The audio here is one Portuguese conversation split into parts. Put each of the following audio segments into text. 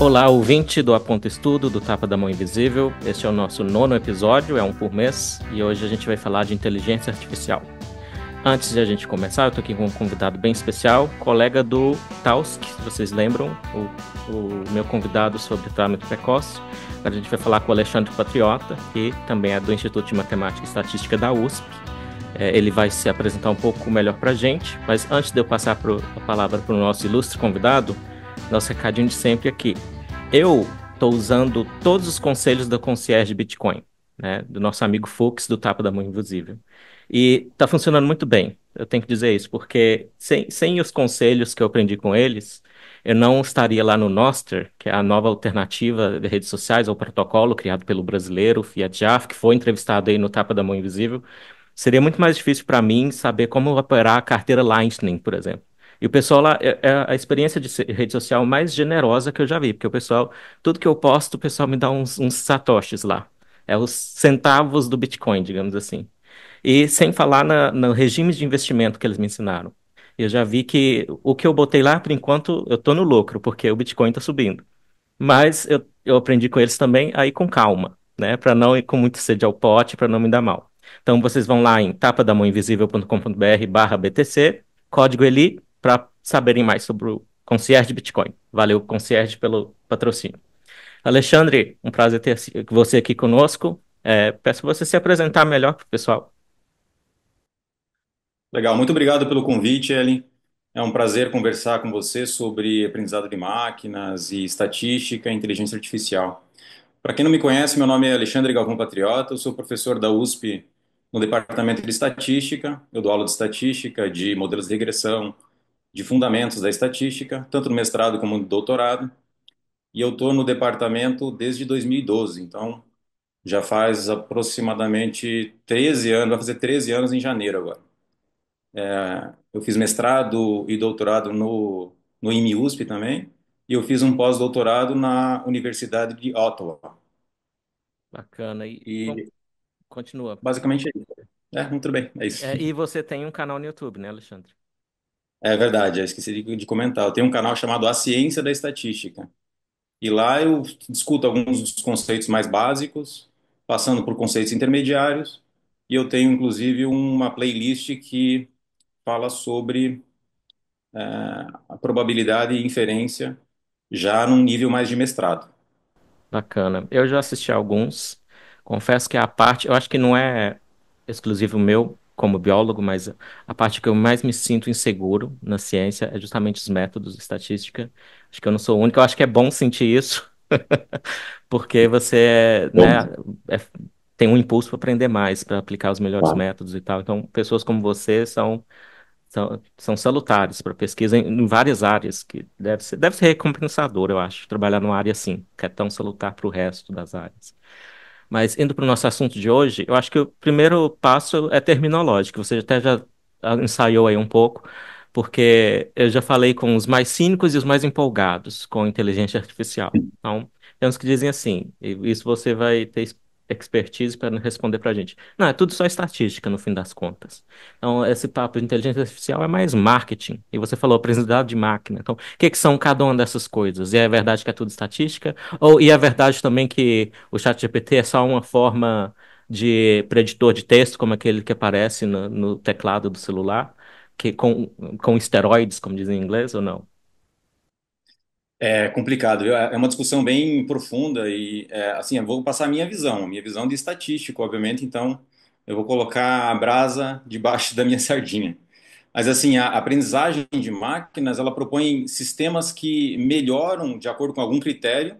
Olá, ouvinte do Aponto Estudo, do Tapa da Mão Invisível. Este é o nosso nono episódio, é um por mês, e hoje a gente vai falar de inteligência artificial. Antes de a gente começar, eu estou aqui com um convidado bem especial, colega do Tausk, se vocês lembram, o, o meu convidado sobre tratamento precoce. Agora a gente vai falar com o Alexandre Patriota, que também é do Instituto de Matemática e Estatística da USP. É, ele vai se apresentar um pouco melhor para a gente, mas antes de eu passar pro, a palavra para o nosso ilustre convidado, nosso recadinho de sempre aqui. Eu estou usando todos os conselhos da concierge Bitcoin, né, do nosso amigo Fux, do Tapa da Mão Invisível. E está funcionando muito bem, eu tenho que dizer isso, porque sem, sem os conselhos que eu aprendi com eles, eu não estaria lá no Noster, que é a nova alternativa de redes sociais ao protocolo criado pelo brasileiro Fiat Jaff, que foi entrevistado aí no Tapa da Mão Invisível. Seria muito mais difícil para mim saber como operar a carteira Lightning, por exemplo. E o pessoal lá é, é a experiência de rede social mais generosa que eu já vi, porque o pessoal, tudo que eu posto, o pessoal me dá uns, uns satoshis lá. É os centavos do Bitcoin, digamos assim. E sem falar na, no regime de investimento que eles me ensinaram. Eu já vi que o que eu botei lá, por enquanto, eu estou no lucro, porque o Bitcoin está subindo. Mas eu, eu aprendi com eles também aí com calma, né? Para não ir com muito sede ao pote, para não me dar mal. Então vocês vão lá em tapadamãoinvisível.com.br barra BTC, código ELI, para saberem mais sobre o Concierge Bitcoin. Valeu, Concierge, pelo patrocínio. Alexandre, um prazer ter você aqui conosco. É, peço você se apresentar melhor para o pessoal. Legal, muito obrigado pelo convite, Ellen. É um prazer conversar com você sobre aprendizado de máquinas e estatística e inteligência artificial. Para quem não me conhece, meu nome é Alexandre Galvão Patriota, eu sou professor da USP no Departamento de Estatística. Eu dou aula de estatística, de modelos de regressão, de fundamentos da estatística, tanto no mestrado como no doutorado, e eu estou no departamento desde 2012, então já faz aproximadamente 13 anos, vai fazer 13 anos em janeiro agora. É, eu fiz mestrado e doutorado no, no IMIUSP também, e eu fiz um pós-doutorado na Universidade de Ottawa. Bacana. E, e continua. Basicamente é isso. É, muito bem, é isso. É, e você tem um canal no YouTube, né, Alexandre? É verdade, eu esqueci de, comentar. Eu tenho um canal chamado A Ciência da Estatística. E lá eu discuto alguns dos conceitos mais básicos, passando por conceitos intermediários. E eu tenho, inclusive, uma playlist que fala sobre é, a probabilidade e inferência já num nível mais de mestrado. Bacana. Eu já assisti alguns. Confesso que a parte, eu acho que não é exclusivo meu, como biólogo, mas a parte que eu mais me sinto inseguro na ciência é justamente os métodos de estatística. Acho que eu não sou o único, eu acho que é bom sentir isso, porque você é, né, é, tem um impulso para aprender mais, para aplicar os melhores claro. métodos e tal. Então, pessoas como você são são, são salutares para pesquisa em, em, várias áreas, que deve ser, deve ser recompensador, eu acho, trabalhar numa área assim, que é tão salutar para o resto das áreas. Mas indo para o nosso assunto de hoje, eu acho que o primeiro passo é terminológico. Você até já ah, ensaiou aí um pouco, porque eu já falei com os mais cínicos e os mais empolgados com inteligência artificial. Então, temos que dizer assim, isso você vai ter expertise para responder para a gente. Não, é tudo só estatística no fim das contas. Então, esse papo de inteligência artificial é mais marketing. E você falou aprendizado de máquina. Então, o que, que, são cada uma dessas coisas? E é verdade que é tudo estatística? Ou e é verdade também que o chat GPT é só uma forma de preditor de texto, como aquele que aparece no, no teclado do celular, que com, com esteroides, como dizem em inglês, ou não? É complicado, viu? É, é uma discussão bem profunda e, é, assim, eu vou passar a minha visão, a minha visão de estatístico, obviamente, então eu vou colocar a brasa debaixo da minha sardinha. Mas, assim, a aprendizagem de máquinas, ela propõe sistemas que melhoram de acordo com algum critério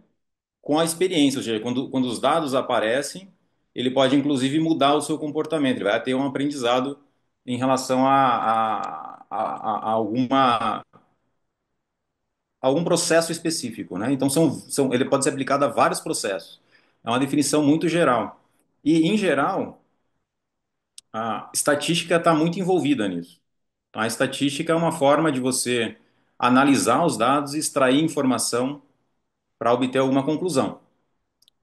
com a experiência, ou seja, quando, quando os dados aparecem, ele pode, inclusive, mudar o seu comportamento, ele vai ter um aprendizado em relação a, a, a, a alguma a um processo específico, né? Então são, são, ele pode ser aplicado a vários processos. É uma definição muito geral. E em geral, a estatística está muito envolvida nisso. A estatística é uma forma de você analisar os dados e extrair informação para obter alguma conclusão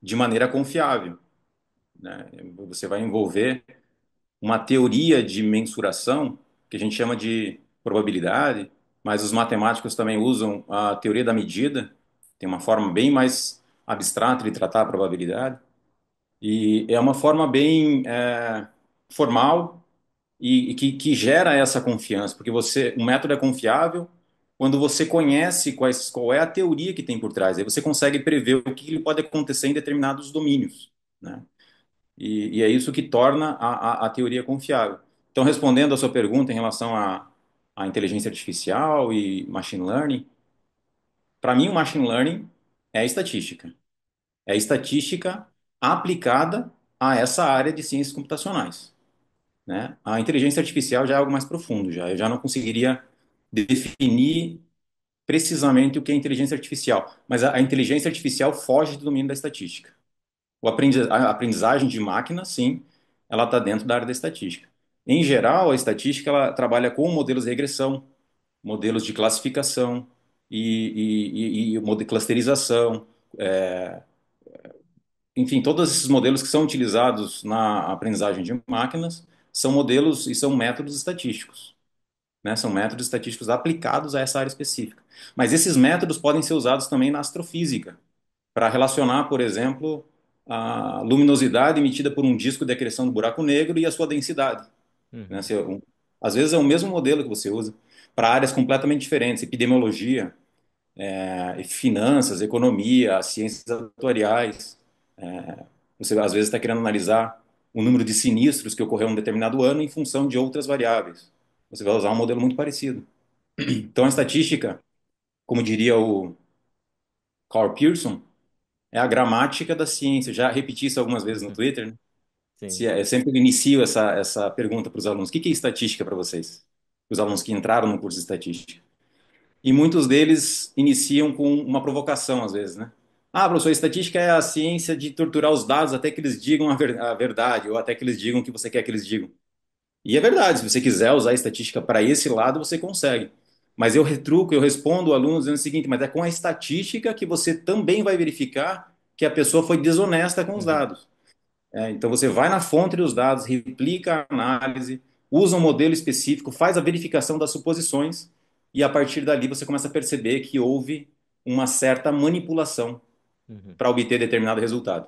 de maneira confiável. Né? Você vai envolver uma teoria de mensuração que a gente chama de probabilidade mas os matemáticos também usam a teoria da medida, tem uma forma bem mais abstrata de tratar a probabilidade, e é uma forma bem é, formal e, e que, que, gera essa confiança, porque você, o método é confiável quando você conhece quais, qual é a teoria que tem por trás, aí você consegue prever o que pode acontecer em determinados domínios, né? E, e é isso que torna a, a, a teoria confiável. Então, respondendo a sua pergunta em relação a, a inteligência artificial e machine learning. Para mim, o machine learning é estatística. É estatística aplicada a essa área de ciências computacionais. Né? A inteligência artificial já é algo mais profundo, já. Eu já não conseguiria definir precisamente o que é inteligência artificial, mas a, a inteligência artificial foge do domínio da estatística. O aprendiz, a aprendizagem de máquina, sim, ela está dentro da área da estatística. Em geral, a estatística ela trabalha com modelos de regressão, modelos de classificação e, e, e, e clusterização, é, é, enfim, todos esses modelos que são utilizados na aprendizagem de máquinas são modelos e são métodos estatísticos. Né? São métodos estatísticos aplicados a essa área específica. Mas esses métodos podem ser usados também na astrofísica, para relacionar, por exemplo, a luminosidade emitida por um disco de acreção do buraco negro e a sua densidade. Uhum. Né? Se, é um, às vezes é o mesmo modelo que você usa para áreas completamente diferentes, epidemiologia, é, finanças, economia, ciências atuariais. É, você às vezes está querendo analisar o número de sinistros que ocorreu em um determinado ano em função de outras variáveis. Você vai usar um modelo muito parecido. Então a estatística, como diria o Carl Pearson, é a gramática da ciência. Já repeti isso algumas vezes no uhum. Twitter. Né? Sim. Se é, eu sempre inicio essa, essa pergunta para os alunos: o que, é estatística para vocês? Os alunos que entraram no curso de estatística. E muitos deles iniciam com uma provocação, às vezes, né? Ah, professor, estatística é a ciência de torturar os dados até que eles digam a, verdade, ou até que eles digam o que você quer que eles digam. E é verdade, se você quiser usar a estatística para esse lado, você consegue. Mas eu retruco, eu respondo o aluno dizendo o seguinte: mas é com a estatística que você também vai verificar que a pessoa foi desonesta com os uhum. dados. É, então você vai na fonte dos dados, replica a análise, usa um modelo específico, faz a verificação das suposições e a partir dali você começa a perceber que houve uma certa manipulação uhum. para obter determinado resultado.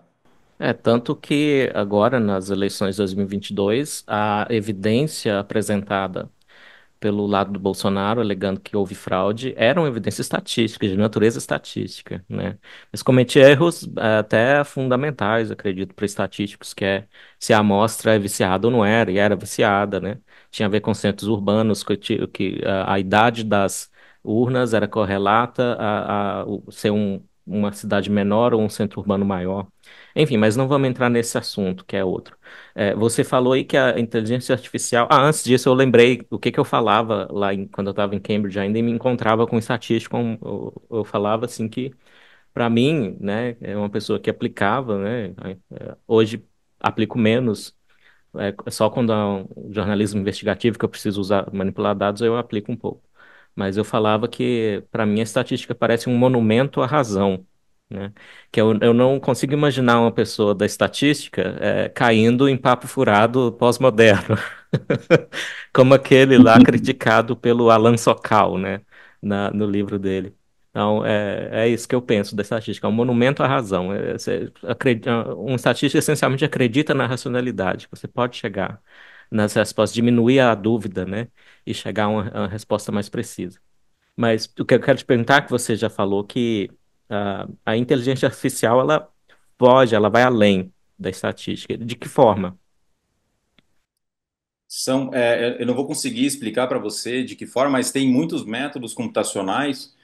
É, tanto que agora nas eleições de 2022, a evidência apresentada pelo lado do Bolsonaro, alegando que houve fraude, eram evidências estatísticas, de natureza estatística, né? Mas cometi erros eh, até fundamentais, acredito, para estatísticos, que é se a amostra é viciada ou não era, e era viciada, né? Tinha a ver com centros urbanos, que, que a, eh, a idade das urnas era correlata a, a, a ser um, uma cidade menor ou um centro urbano maior. Enfim, mas não vamos entrar nesse assunto, que é outro. É, você falou aí que a inteligência artificial. Ah, antes disso, eu lembrei o que, que eu falava lá em, quando eu estava em Cambridge ainda e me encontrava com estatística. Eu, eu falava assim que, para mim, né, é uma pessoa que aplicava, né, é, hoje aplico menos. É, só quando é um jornalismo investigativo que eu preciso usar, manipular dados, eu aplico um pouco mas eu falava que, para mim, a estatística parece um monumento à razão né? Que eu, eu não consigo imaginar uma pessoa da estatística é, caindo em papo furado pós-moderno, como aquele lá criticado pelo Alan Sokal, né? Na, no livro dele. Então, é, é isso que eu penso da estatística, é um monumento à razão. É, acredita, é, um estatístico essencialmente acredita na racionalidade, você pode chegar nas respostas, diminuir a dúvida, né? E chegar a uma, a uma resposta mais precisa. Mas o que eu quero te perguntar, é que você já falou que ah, a, inteligência artificial ela foge, ela vai além da estatística. De que forma? São, é, é eu não vou conseguir explicar para você de que forma, mas tem muitos métodos computacionais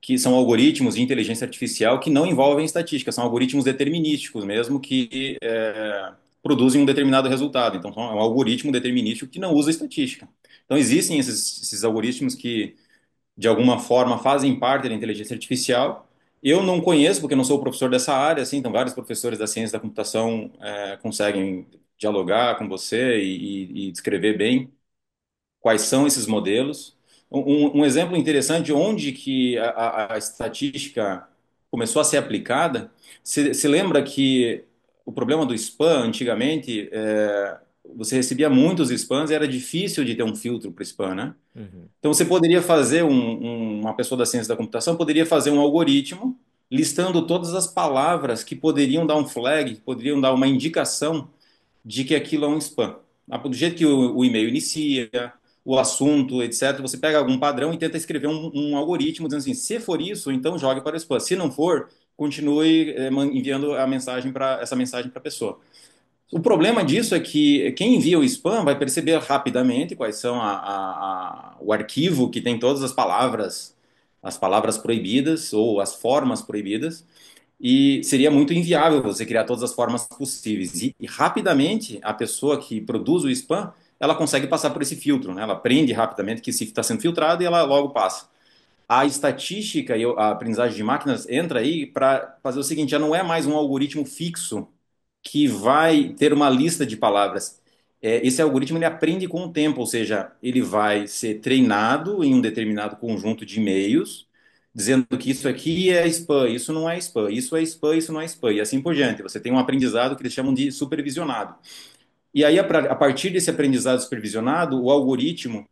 que são algoritmos de inteligência artificial que não envolvem estatística, são algoritmos determinísticos mesmo que é, produzem um determinado resultado. Então, é um algoritmo determinístico que não usa estatística. Então, existem esses, esses algoritmos que, de alguma forma, fazem parte da inteligência artificial, eu não conheço, porque não sou professor dessa área, assim, então vários professores da ciência da computação é, conseguem dialogar com você e, e, descrever bem quais são esses modelos. Um, um exemplo interessante de onde que a, a, a, estatística começou a ser aplicada, se, se lembra que o problema do spam, antigamente, é, você recebia muitos spams e era difícil de ter um filtro para spam, né? Uhum. Então você poderia fazer um, um, uma pessoa da ciência da computação poderia fazer um algoritmo listando todas as palavras que poderiam dar um flag, que poderiam dar uma indicação de que aquilo é um spam. Do jeito que o, o e-mail inicia, o assunto, etc. Você pega algum padrão e tenta escrever um, um algoritmo dizendo assim: se for isso, então jogue para o spam. Se não for, continue eh, enviando a mensagem para essa mensagem para a pessoa. O problema disso é que quem envia o spam vai perceber rapidamente quais são a, a, a, o arquivo que tem todas as palavras, as palavras proibidas ou as formas proibidas, e seria muito inviável você criar todas as formas possíveis. E, e rapidamente a pessoa que produz o spam, ela consegue passar por esse filtro, né? Ela aprende rapidamente que se está sendo filtrado e ela logo passa. A estatística e a aprendizagem de máquinas entra aí para fazer o seguinte: já não é mais um algoritmo fixo que vai ter uma lista de palavras. É, esse algoritmo ele aprende com o tempo, ou seja, ele vai ser treinado em um determinado conjunto de e-mails, dizendo que isso aqui é spam, isso não é spam, isso é spam, isso não é spam, e assim por diante. Você tem um aprendizado que eles chamam de supervisionado. E aí, a partir desse aprendizado supervisionado, o algoritmo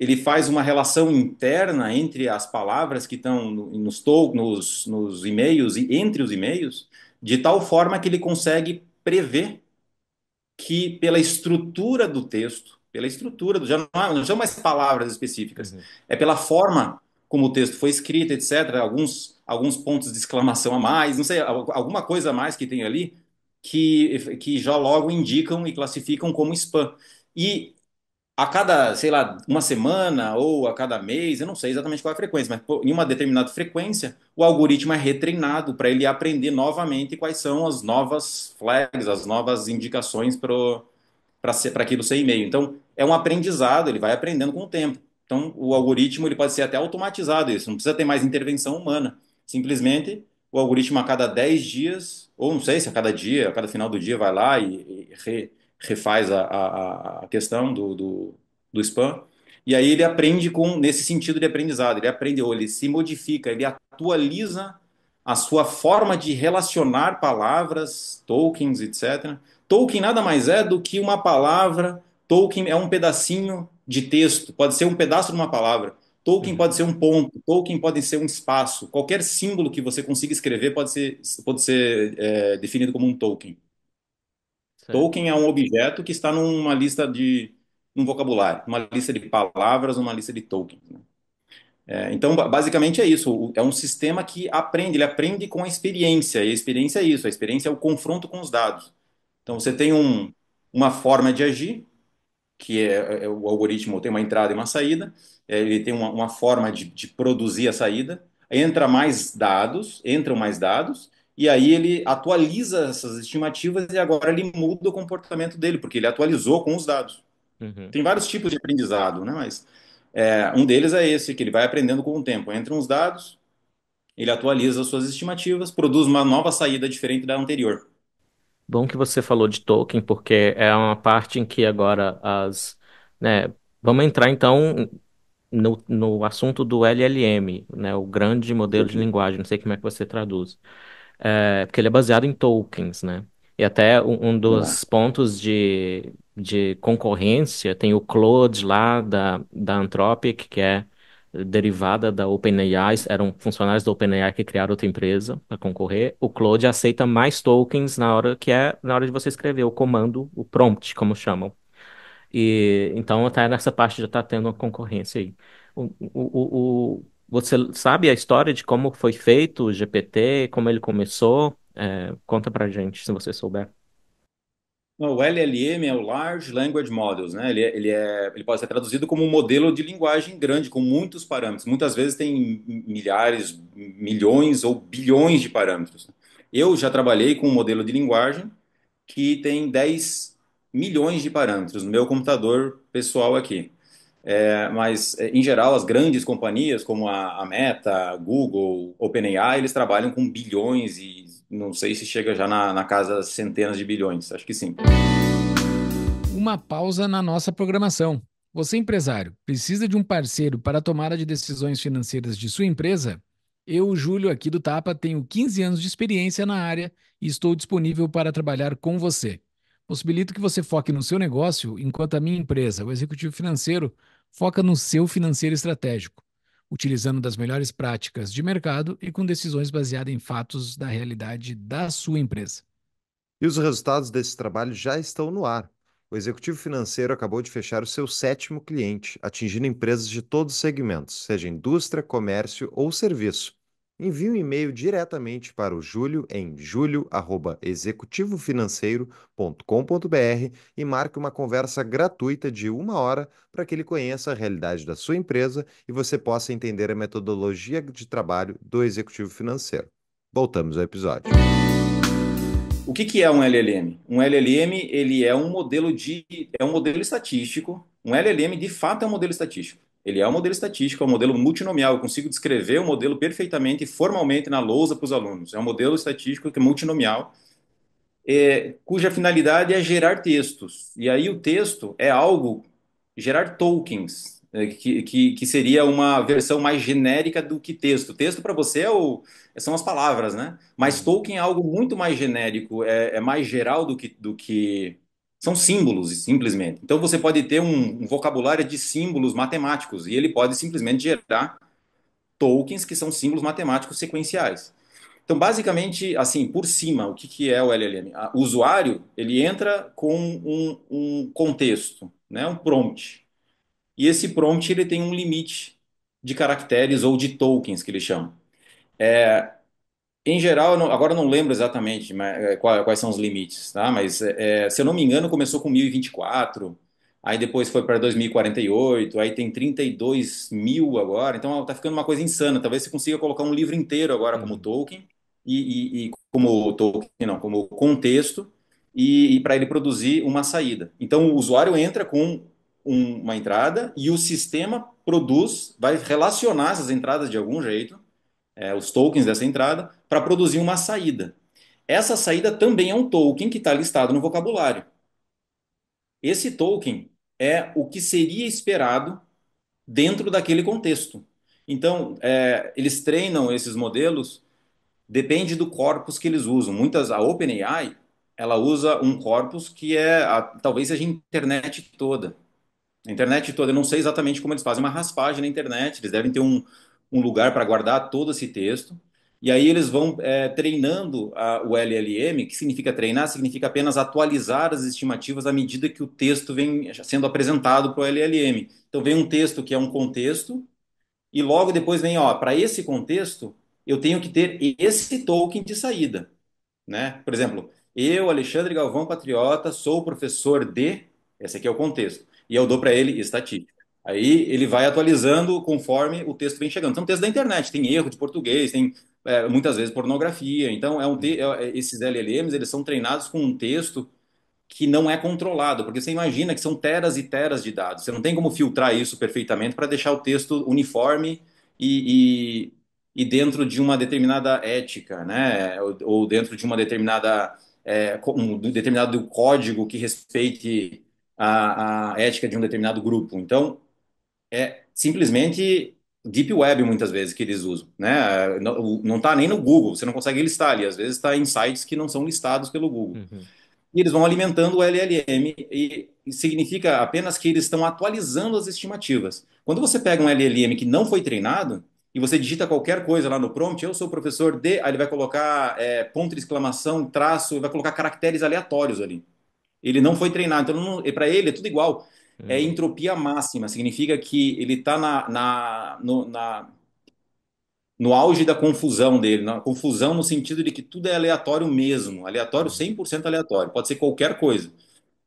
ele faz uma relação interna entre as palavras que estão nos, nos, nos e-mails e entre os e-mails, de tal forma que ele consegue prevê que pela estrutura do texto, pela estrutura, do, já não, não são mais palavras específicas, uhum. é pela forma como o texto foi escrito, etc., alguns, alguns pontos de exclamação a mais, não sei, alguma coisa a mais que tem ali, que, que já logo indicam e classificam como spam. E a cada, sei lá, uma semana ou a cada mês, eu não sei exatamente qual é a frequência, mas em uma determinada frequência, o algoritmo é retreinado para ele aprender novamente quais são as novas flags, as novas indicações para aquilo ser e-mail. Então, é um aprendizado, ele vai aprendendo com o tempo. Então, o algoritmo ele pode ser até automatizado, isso não precisa ter mais intervenção humana. Simplesmente, o algoritmo a cada 10 dias, ou não sei se a cada dia, a cada final do dia, vai lá e, e re refaz a, a, a questão do, do, do spam. E aí ele aprende com nesse sentido de aprendizado, ele aprende ou ele se modifica, ele atualiza a sua forma de relacionar palavras, tokens, etc. Token nada mais é do que uma palavra, token é um pedacinho de texto, pode ser um pedaço de uma palavra. Token uhum. pode ser um ponto, token pode ser um espaço, qualquer símbolo que você consiga escrever pode ser, pode ser é, definido como um token. Token é um objeto que está numa lista de um vocabulário, uma lista de palavras, uma lista de tokens. Né? É, então, basicamente é isso. É um sistema que aprende, ele aprende com a experiência. E a experiência é isso. A experiência é o confronto com os dados. Então, você tem um, uma forma de agir, que é, é, é o algoritmo tem uma entrada e uma saída. É, ele tem uma, uma forma de, de produzir a saída. Entra mais dados, entram mais dados e aí ele atualiza essas estimativas e agora ele muda o comportamento dele, porque ele atualizou com os dados. Uhum. Tem vários tipos de aprendizado, né? Mas é, um deles é esse, que ele vai aprendendo com o tempo. Entram os dados, ele atualiza suas estimativas, produz uma nova saída diferente da anterior. Bom que você falou de token, porque é uma parte em que agora as. Né, vamos entrar então no, no assunto do LLM, né, o grande modelo de uhum. linguagem, não sei como é que você traduz é, porque ele é baseado em tokens, né? E até um, um dos tá. pontos de, de concorrência tem o Claude lá da, da Anthropic, que é derivada da OpenAI, eram funcionários da OpenAI que criaram outra empresa para concorrer. O Claude aceita mais tokens na hora que é na hora de você escrever o comando, o prompt, como chamam. E então até tá nessa parte já está tendo uma concorrência aí. o, o, você sabe a história de como foi feito o GPT, como ele começou? É, conta pra gente, se você souber. o LLM é o Large Language Models, né? Ele, é, ele, é, ele pode ser traduzido como um modelo de linguagem grande, com muitos parâmetros. Muitas vezes tem milhares, milhões ou bilhões de parâmetros. Eu já trabalhei com um modelo de linguagem que tem 10 milhões de parâmetros no meu computador pessoal aqui. É, mas, é, em geral, as grandes companhias como a, a Meta, Google, OpenAI, eles trabalham com bilhões e não sei se chega já na, na casa centenas de bilhões, acho que sim. Uma pausa na nossa programação. Você, empresário, precisa de um parceiro para a tomada de decisões financeiras de sua empresa? Eu, Júlio, aqui do Tapa, tenho 15 anos de experiência na área e estou disponível para trabalhar com você. Possibilito que você foque no seu negócio, enquanto a minha empresa, o executivo financeiro, foca no seu financeiro estratégico, utilizando das melhores práticas de mercado e com decisões baseadas em fatos da realidade da sua empresa. E os resultados desse trabalho já estão no ar. O executivo financeiro acabou de fechar o seu sétimo cliente, atingindo empresas de todos os segmentos, seja indústria, comércio ou serviço envie um e-mail diretamente para o Júlio em julio@executivofinanceiro.com.br e marque uma conversa gratuita de uma hora para que ele conheça a realidade da sua empresa e você possa entender a metodologia de trabalho do executivo financeiro. Voltamos ao episódio. O que, que é um LLM? Um LLM ele é um modelo de é um modelo estatístico. Um LLM de fato é um modelo estatístico. Ele é um modelo estatístico, é um modelo multinomial. Eu consigo descrever o modelo perfeitamente e formalmente na lousa para os alunos. É um modelo estatístico que é multinomial, é, cuja finalidade é gerar textos. E aí o texto é algo, gerar tokens, é, que, que, que, seria uma versão mais genérica do que texto. Texto para você é o, são as palavras, né? Mas uhum. token é algo muito mais genérico, é, é mais geral do que, do que são símbolos, simplesmente. Então você pode ter um, um vocabulário de símbolos matemáticos e ele pode simplesmente gerar tokens que são símbolos matemáticos sequenciais. Então, basicamente, assim, por cima, o que, que é o LLM? O usuário, ele entra com um, um contexto, né? um prompt. E esse prompt, ele tem um limite de caracteres ou de tokens, que ele chama. É, em geral, não, agora não lembro exatamente mas, é, quais são os limites, tá? Mas é, é, se eu não me engano, começou com 1024, aí depois foi para 2048, aí tem 32 mil agora, então tá ficando uma coisa insana. Talvez você consiga colocar um livro inteiro agora como uhum. Tolkien e, e, e como Tolkien, não, como contexto e, e para ele produzir uma saída. Então o usuário entra com um, uma entrada e o sistema produz, vai relacionar essas entradas de algum jeito é, os tokens dessa entrada, para produzir uma saída. Essa saída também é um token que está listado no vocabulário. Esse token é o que seria esperado dentro daquele contexto. Então, é, eles treinam esses modelos, depende do corpus que eles usam. Muitas, a OpenAI, ela usa um corpus que é, a, talvez seja a internet toda. A internet toda, eu não sei exatamente como eles fazem uma raspagem na internet, eles devem ter um, um lugar para guardar todo esse texto. E aí eles vão é, treinando a, o LLM, que significa treinar, significa apenas atualizar as estimativas à medida que o texto vem sendo apresentado para o LLM. Então vem um texto que é um contexto, e logo depois vem, ó, para esse contexto, eu tenho que ter esse token de saída. Né? Por exemplo, eu, Alexandre Galvão Patriota, sou professor de. Esse aqui é o contexto. E eu dou para ele estatística. Aí ele vai atualizando conforme o texto vem chegando. Então, texto da internet, tem erro de português, tem é, muitas vezes pornografia. Então, é um te... É, é, esses LLMs eles são treinados com um texto que não é controlado, porque você imagina que são teras e teras de dados. Você não tem como filtrar isso perfeitamente para deixar o texto uniforme e, e, e, dentro de uma determinada ética, né? Ou, ou dentro de uma determinada é, um determinado código que respeite a, a ética de um determinado grupo. Então, é simplesmente deep web muitas vezes que eles usam, né? Não está nem no Google, você não consegue listar ali, às vezes está em sites que não são listados pelo Google. Uhum. E eles vão alimentando o LLM e significa apenas que eles estão atualizando as estimativas. Quando você pega um LLM que não foi treinado e você digita qualquer coisa lá no prompt, eu sou professor de, aí ele vai colocar é, ponto de exclamação, traço, vai colocar caracteres aleatórios ali. Ele não foi treinado, então para ele é tudo igual é uhum. entropia máxima, significa que ele está na, na, no, na, no auge da confusão dele, na confusão no sentido de que tudo é aleatório mesmo, aleatório 100% uhum. aleatório, pode ser qualquer coisa.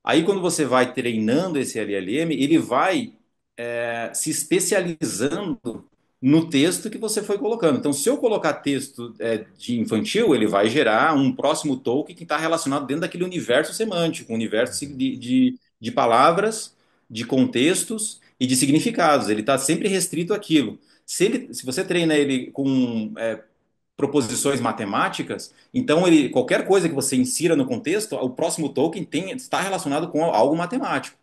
Aí quando você vai treinando esse LLM, ele vai é, se especializando no texto que você foi colocando. Então, se eu colocar texto é, de infantil, ele vai gerar um próximo token que está relacionado dentro daquele universo semântico, um universo de, de, de palavras de contextos e de significados. Ele está sempre restrito àquilo. Se, ele, se você treina ele com é, proposições matemáticas, então ele, qualquer coisa que você insira no contexto, o próximo token tem, está relacionado com algo matemático.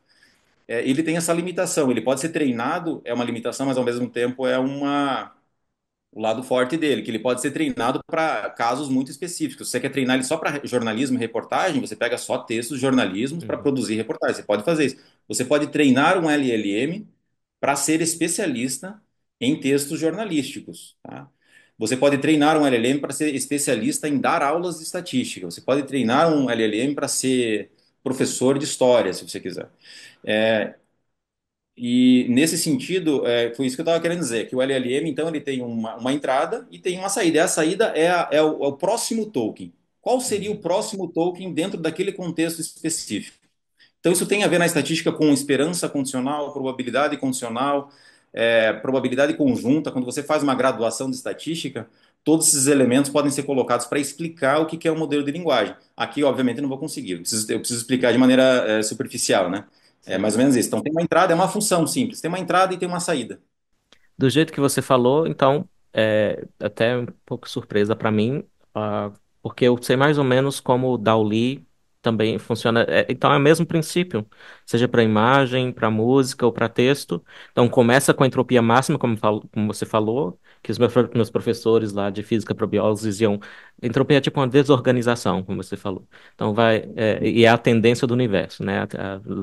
É, ele tem essa limitação. Ele pode ser treinado, é uma limitação, mas ao mesmo tempo é uma o lado forte dele, que ele pode ser treinado para casos muito específicos. Se você quer treinar ele só para jornalismo e reportagem, você pega só textos, jornalismo, para produzir reportagem. Você pode fazer isso. Você pode treinar um LLM para ser especialista em textos jornalísticos. Tá? Você pode treinar um LLM para ser especialista em dar aulas de estatística. Você pode treinar um LLM para ser professor de história, se você quiser. É, e nesse sentido, é, foi isso que eu estava querendo dizer, que o LLM, então, ele tem uma, uma entrada e tem uma saída. E a saída é, a, é, o, é, o, próximo token. Qual seria o próximo token dentro daquele contexto específico? Então, isso tem a ver na estatística com esperança condicional, probabilidade condicional, é, probabilidade conjunta. Quando você faz uma graduação de estatística, todos esses elementos podem ser colocados para explicar o que é um modelo de linguagem. Aqui, obviamente, eu não vou conseguir. Eu preciso, eu preciso explicar de maneira é, superficial, né? É mais ou menos isso. Então tem uma entrada, é uma função simples. Tem uma entrada e tem uma saída. Do jeito que você falou, então, é até um pouco surpresa para mim, uh, porque eu sei mais ou menos como o Dali também funciona. É, então é o mesmo princípio, seja para imagem, para música ou para texto. Então começa com a entropia máxima, como, falo, como você falou, que os meus, meus professores lá de física probiólogos diziam, entropia é tipo uma desorganização, como você falou. Então vai é, e é a tendência do universo, né? A,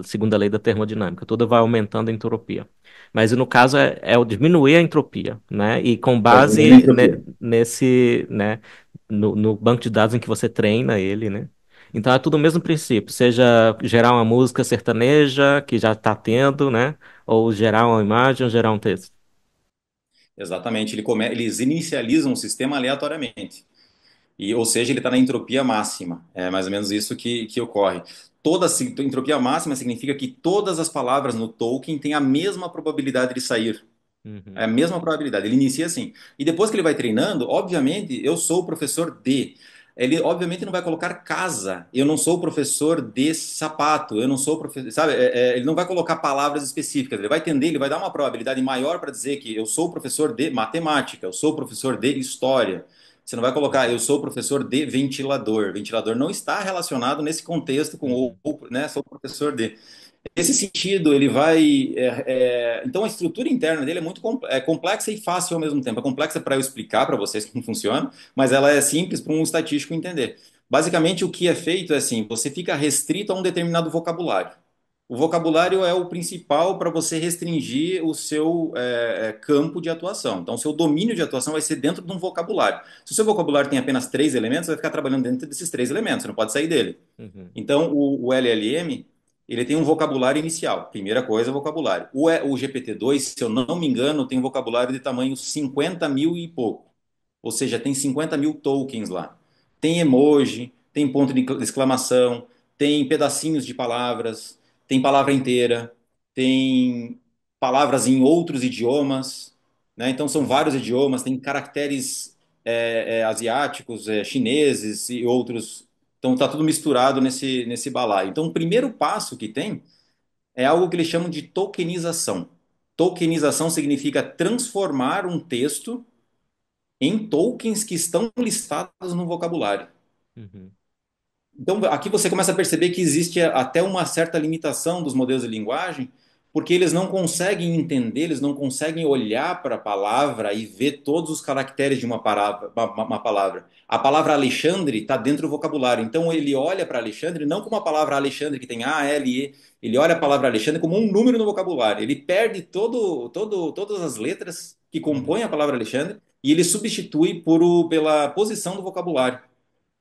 a segunda lei da termodinâmica, tudo vai aumentando a entropia. Mas no caso é, é o diminuir a entropia, né? E com é, base ne, nesse, né? No, no, banco de dados em que você treina ele, né? Então é tudo o mesmo princípio, seja gerar uma música sertaneja que já está tendo, né? Ou gerar uma imagem, ou gerar um texto. Exatamente, ele come... eles inicializam um sistema aleatoriamente. E, ou seja, ele está na entropia máxima. É mais ou menos isso que, que ocorre. Toda entropia máxima significa que todas as palavras no Tolkien têm a mesma probabilidade de sair. Uhum. É a mesma probabilidade. Ele inicia assim. E depois que ele vai treinando, obviamente, eu sou o professor D ele obviamente não vai colocar casa. Eu não sou o professor de sapato, eu não sou o professor, sabe? É, é, ele não vai colocar palavras específicas, ele vai entender, ele vai dar uma probabilidade maior para dizer que eu sou o professor de matemática, eu sou o professor de história. Você não vai colocar, eu sou o professor de ventilador. Ventilador não está relacionado nesse contexto com o, né, sou o professor de. Nesse sentido, ele vai. É, é, então, a estrutura interna dele é muito é complexa e fácil ao mesmo tempo. É complexa para eu explicar para vocês como funciona, mas ela é simples para um estatístico entender. Basicamente, o que é feito é assim: você fica restrito a um determinado vocabulário. O vocabulário é o principal para você restringir o seu é, é, campo de atuação. Então, o seu domínio de atuação vai ser dentro de um vocabulário. Se o seu vocabulário tem apenas três elementos, você vai ficar trabalhando dentro desses três elementos, você não pode sair dele. Uhum. Então, o, o LLM ele tem um vocabulário inicial. Primeira coisa, vocabulário. O, o GPT-2, se eu não me engano, tem um vocabulário de tamanho 50 mil e pouco. Ou seja, tem 50 mil tokens lá. Tem emoji, tem ponto de exclamação, tem pedacinhos de palavras, tem palavra inteira, tem palavras em outros idiomas. Né? Então, são vários idiomas, tem caracteres é, é, asiáticos, é, chineses e outros então está tudo misturado nesse, nesse balaio. Então o primeiro passo que tem é algo que eles chamam de tokenização. Tokenização significa transformar um texto em tokens que estão listados no vocabulário. Uhum. Então aqui você começa a perceber que existe até uma certa limitação dos modelos de linguagem, porque eles não conseguem entender, eles não conseguem olhar para a palavra e ver todos os caracteres de uma, palavra. Uma, uma palavra. A palavra Alexandre está dentro do vocabulário, então ele olha para Alexandre não como a palavra Alexandre que tem A, L, E, ele olha a palavra Alexandre como um número no vocabulário, ele perde todo, todo, todas as letras que compõem a palavra Alexandre e ele substitui por, pela posição do vocabulário.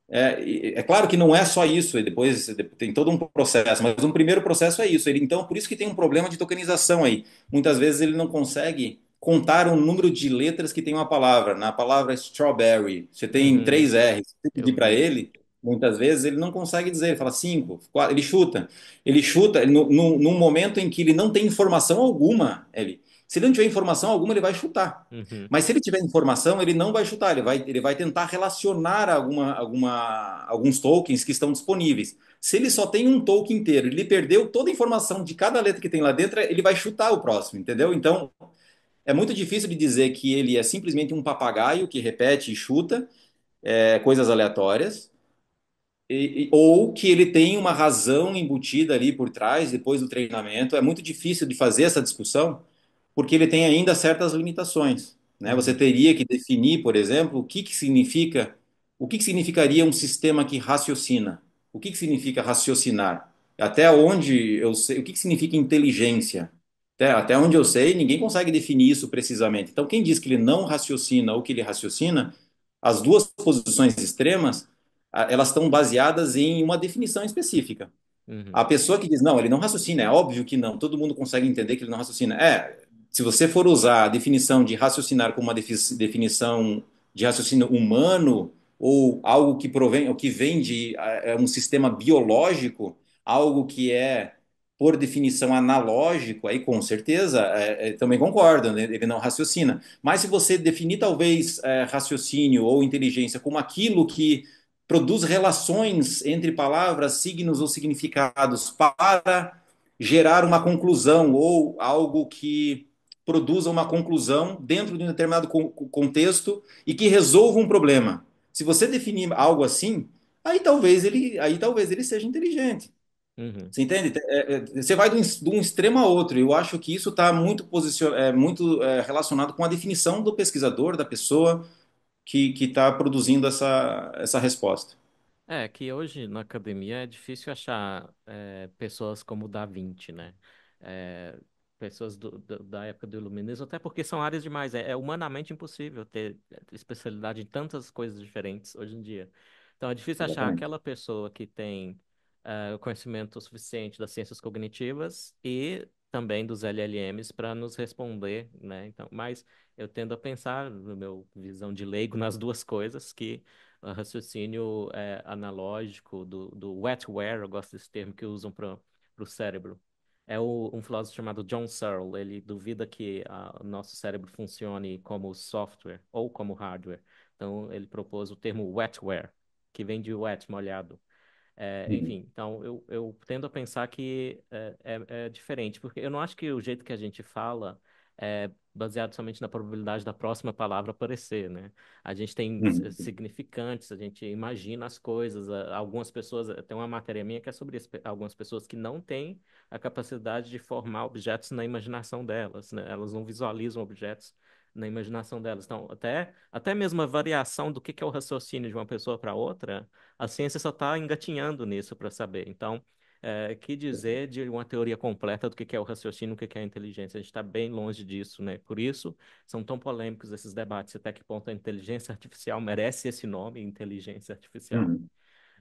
É, é, claro que não é só isso, depois tem todo um processo, mas um primeiro processo é isso. Ele, então, por isso que tem um problema de tokenização aí. Muitas vezes ele não consegue contar o número de letras que tem uma palavra. Na palavra strawberry, você tem hum. três R's. Se pedir para ele, muitas vezes ele não consegue dizer, ele fala cinco, quatro, ele chuta. Ele chuta no, no, num momento em que ele não tem informação alguma. Ele, se ele não tiver informação alguma, ele vai chutar. Uhum. Mas se ele tiver informação, ele não vai chutar, ele vai, ele vai tentar relacionar alguma, alguma, alguns tokens que estão disponíveis. Se ele só tem um token inteiro, ele perdeu toda a informação de cada letra que tem lá dentro, ele vai chutar o próximo, entendeu? Então, é muito difícil de dizer que ele é simplesmente um papagaio que repete e chuta é, coisas aleatórias. E, e, ou que ele tem uma razão embutida ali por trás, depois do treinamento. É muito difícil de fazer essa discussão, porque ele tem ainda certas limitações. Né? Você uhum. teria que definir, por exemplo, o que, que significa, o que, que significaria um sistema que raciocina? O que, que significa raciocinar? Até onde eu sei, o que, que significa inteligência? Até, até onde eu sei, ninguém consegue definir isso precisamente. Então, quem diz que ele não raciocina ou que ele raciocina, as duas posições extremas, elas estão baseadas em uma definição específica. Uhum. A pessoa que diz, não, ele não raciocina, é óbvio que não, todo mundo consegue entender que ele não raciocina. É, se você for usar a definição de raciocinar como uma definição de raciocínio humano ou algo que provém o que vem de é um sistema biológico, algo que é por definição analógico, aí com certeza é, é, também concordo, né? ele não raciocina. Mas se você definir talvez é, raciocínio ou inteligência como aquilo que produz relações entre palavras, signos ou significados para gerar uma conclusão ou algo que produza uma conclusão dentro de um determinado contexto e que resolva um problema. Se você definir algo assim, aí talvez ele, aí talvez ele seja inteligente. Uhum. Você entende? É, é, você vai de um, de um extremo a outro. Eu acho que isso está muito, é, muito é, relacionado com a definição do pesquisador, da pessoa que está produzindo essa, essa resposta. É, que hoje na academia é difícil achar é, pessoas como Da Vinci, né? É, pessoas do, do, da época do iluminismo, até porque são áreas demais. É, é, humanamente impossível ter eh, especialidade em tantas coisas diferentes hoje em dia. Então é difícil achar aquela pessoa que tem uh, conhecimento suficiente das ciências cognitivas e também dos LLMs para nos responder, né? Então, mas eu tendo a pensar, no meu visão de leigo, nas duas coisas, que o raciocínio é, analógico do, do wetware, eu gosto desse termo que usam para o cérebro, é o, um filósofo chamado John Searle. Ele duvida que ah, o nosso cérebro funcione como software ou como hardware. Então, ele propôs o termo wetware, que vem de wet, molhado. É, enfim, então eu, eu tendo a pensar que é, é, é, diferente, porque eu não acho que o jeito que a gente fala é baseado somente na probabilidade da próxima palavra aparecer, né? A gente tem eh, uhum. significantes, a gente imagina as coisas. Algumas pessoas, eh, tem uma matéria minha que é sobre algumas pessoas que não têm a capacidade de formar objetos na imaginação delas, né? Elas não visualizam objetos na imaginação delas. Então, até, até mesmo a variação do que, que é o raciocínio de uma pessoa para outra, a ciência só está engatinhando nisso para saber. Então, é, que dizer de uma teoria completa do que é o raciocínio, o que é a inteligência. A gente está bem longe disso, né? Por isso, são tão polêmicos esses debates, até que ponto a inteligência artificial merece esse nome, inteligência artificial. Uhum.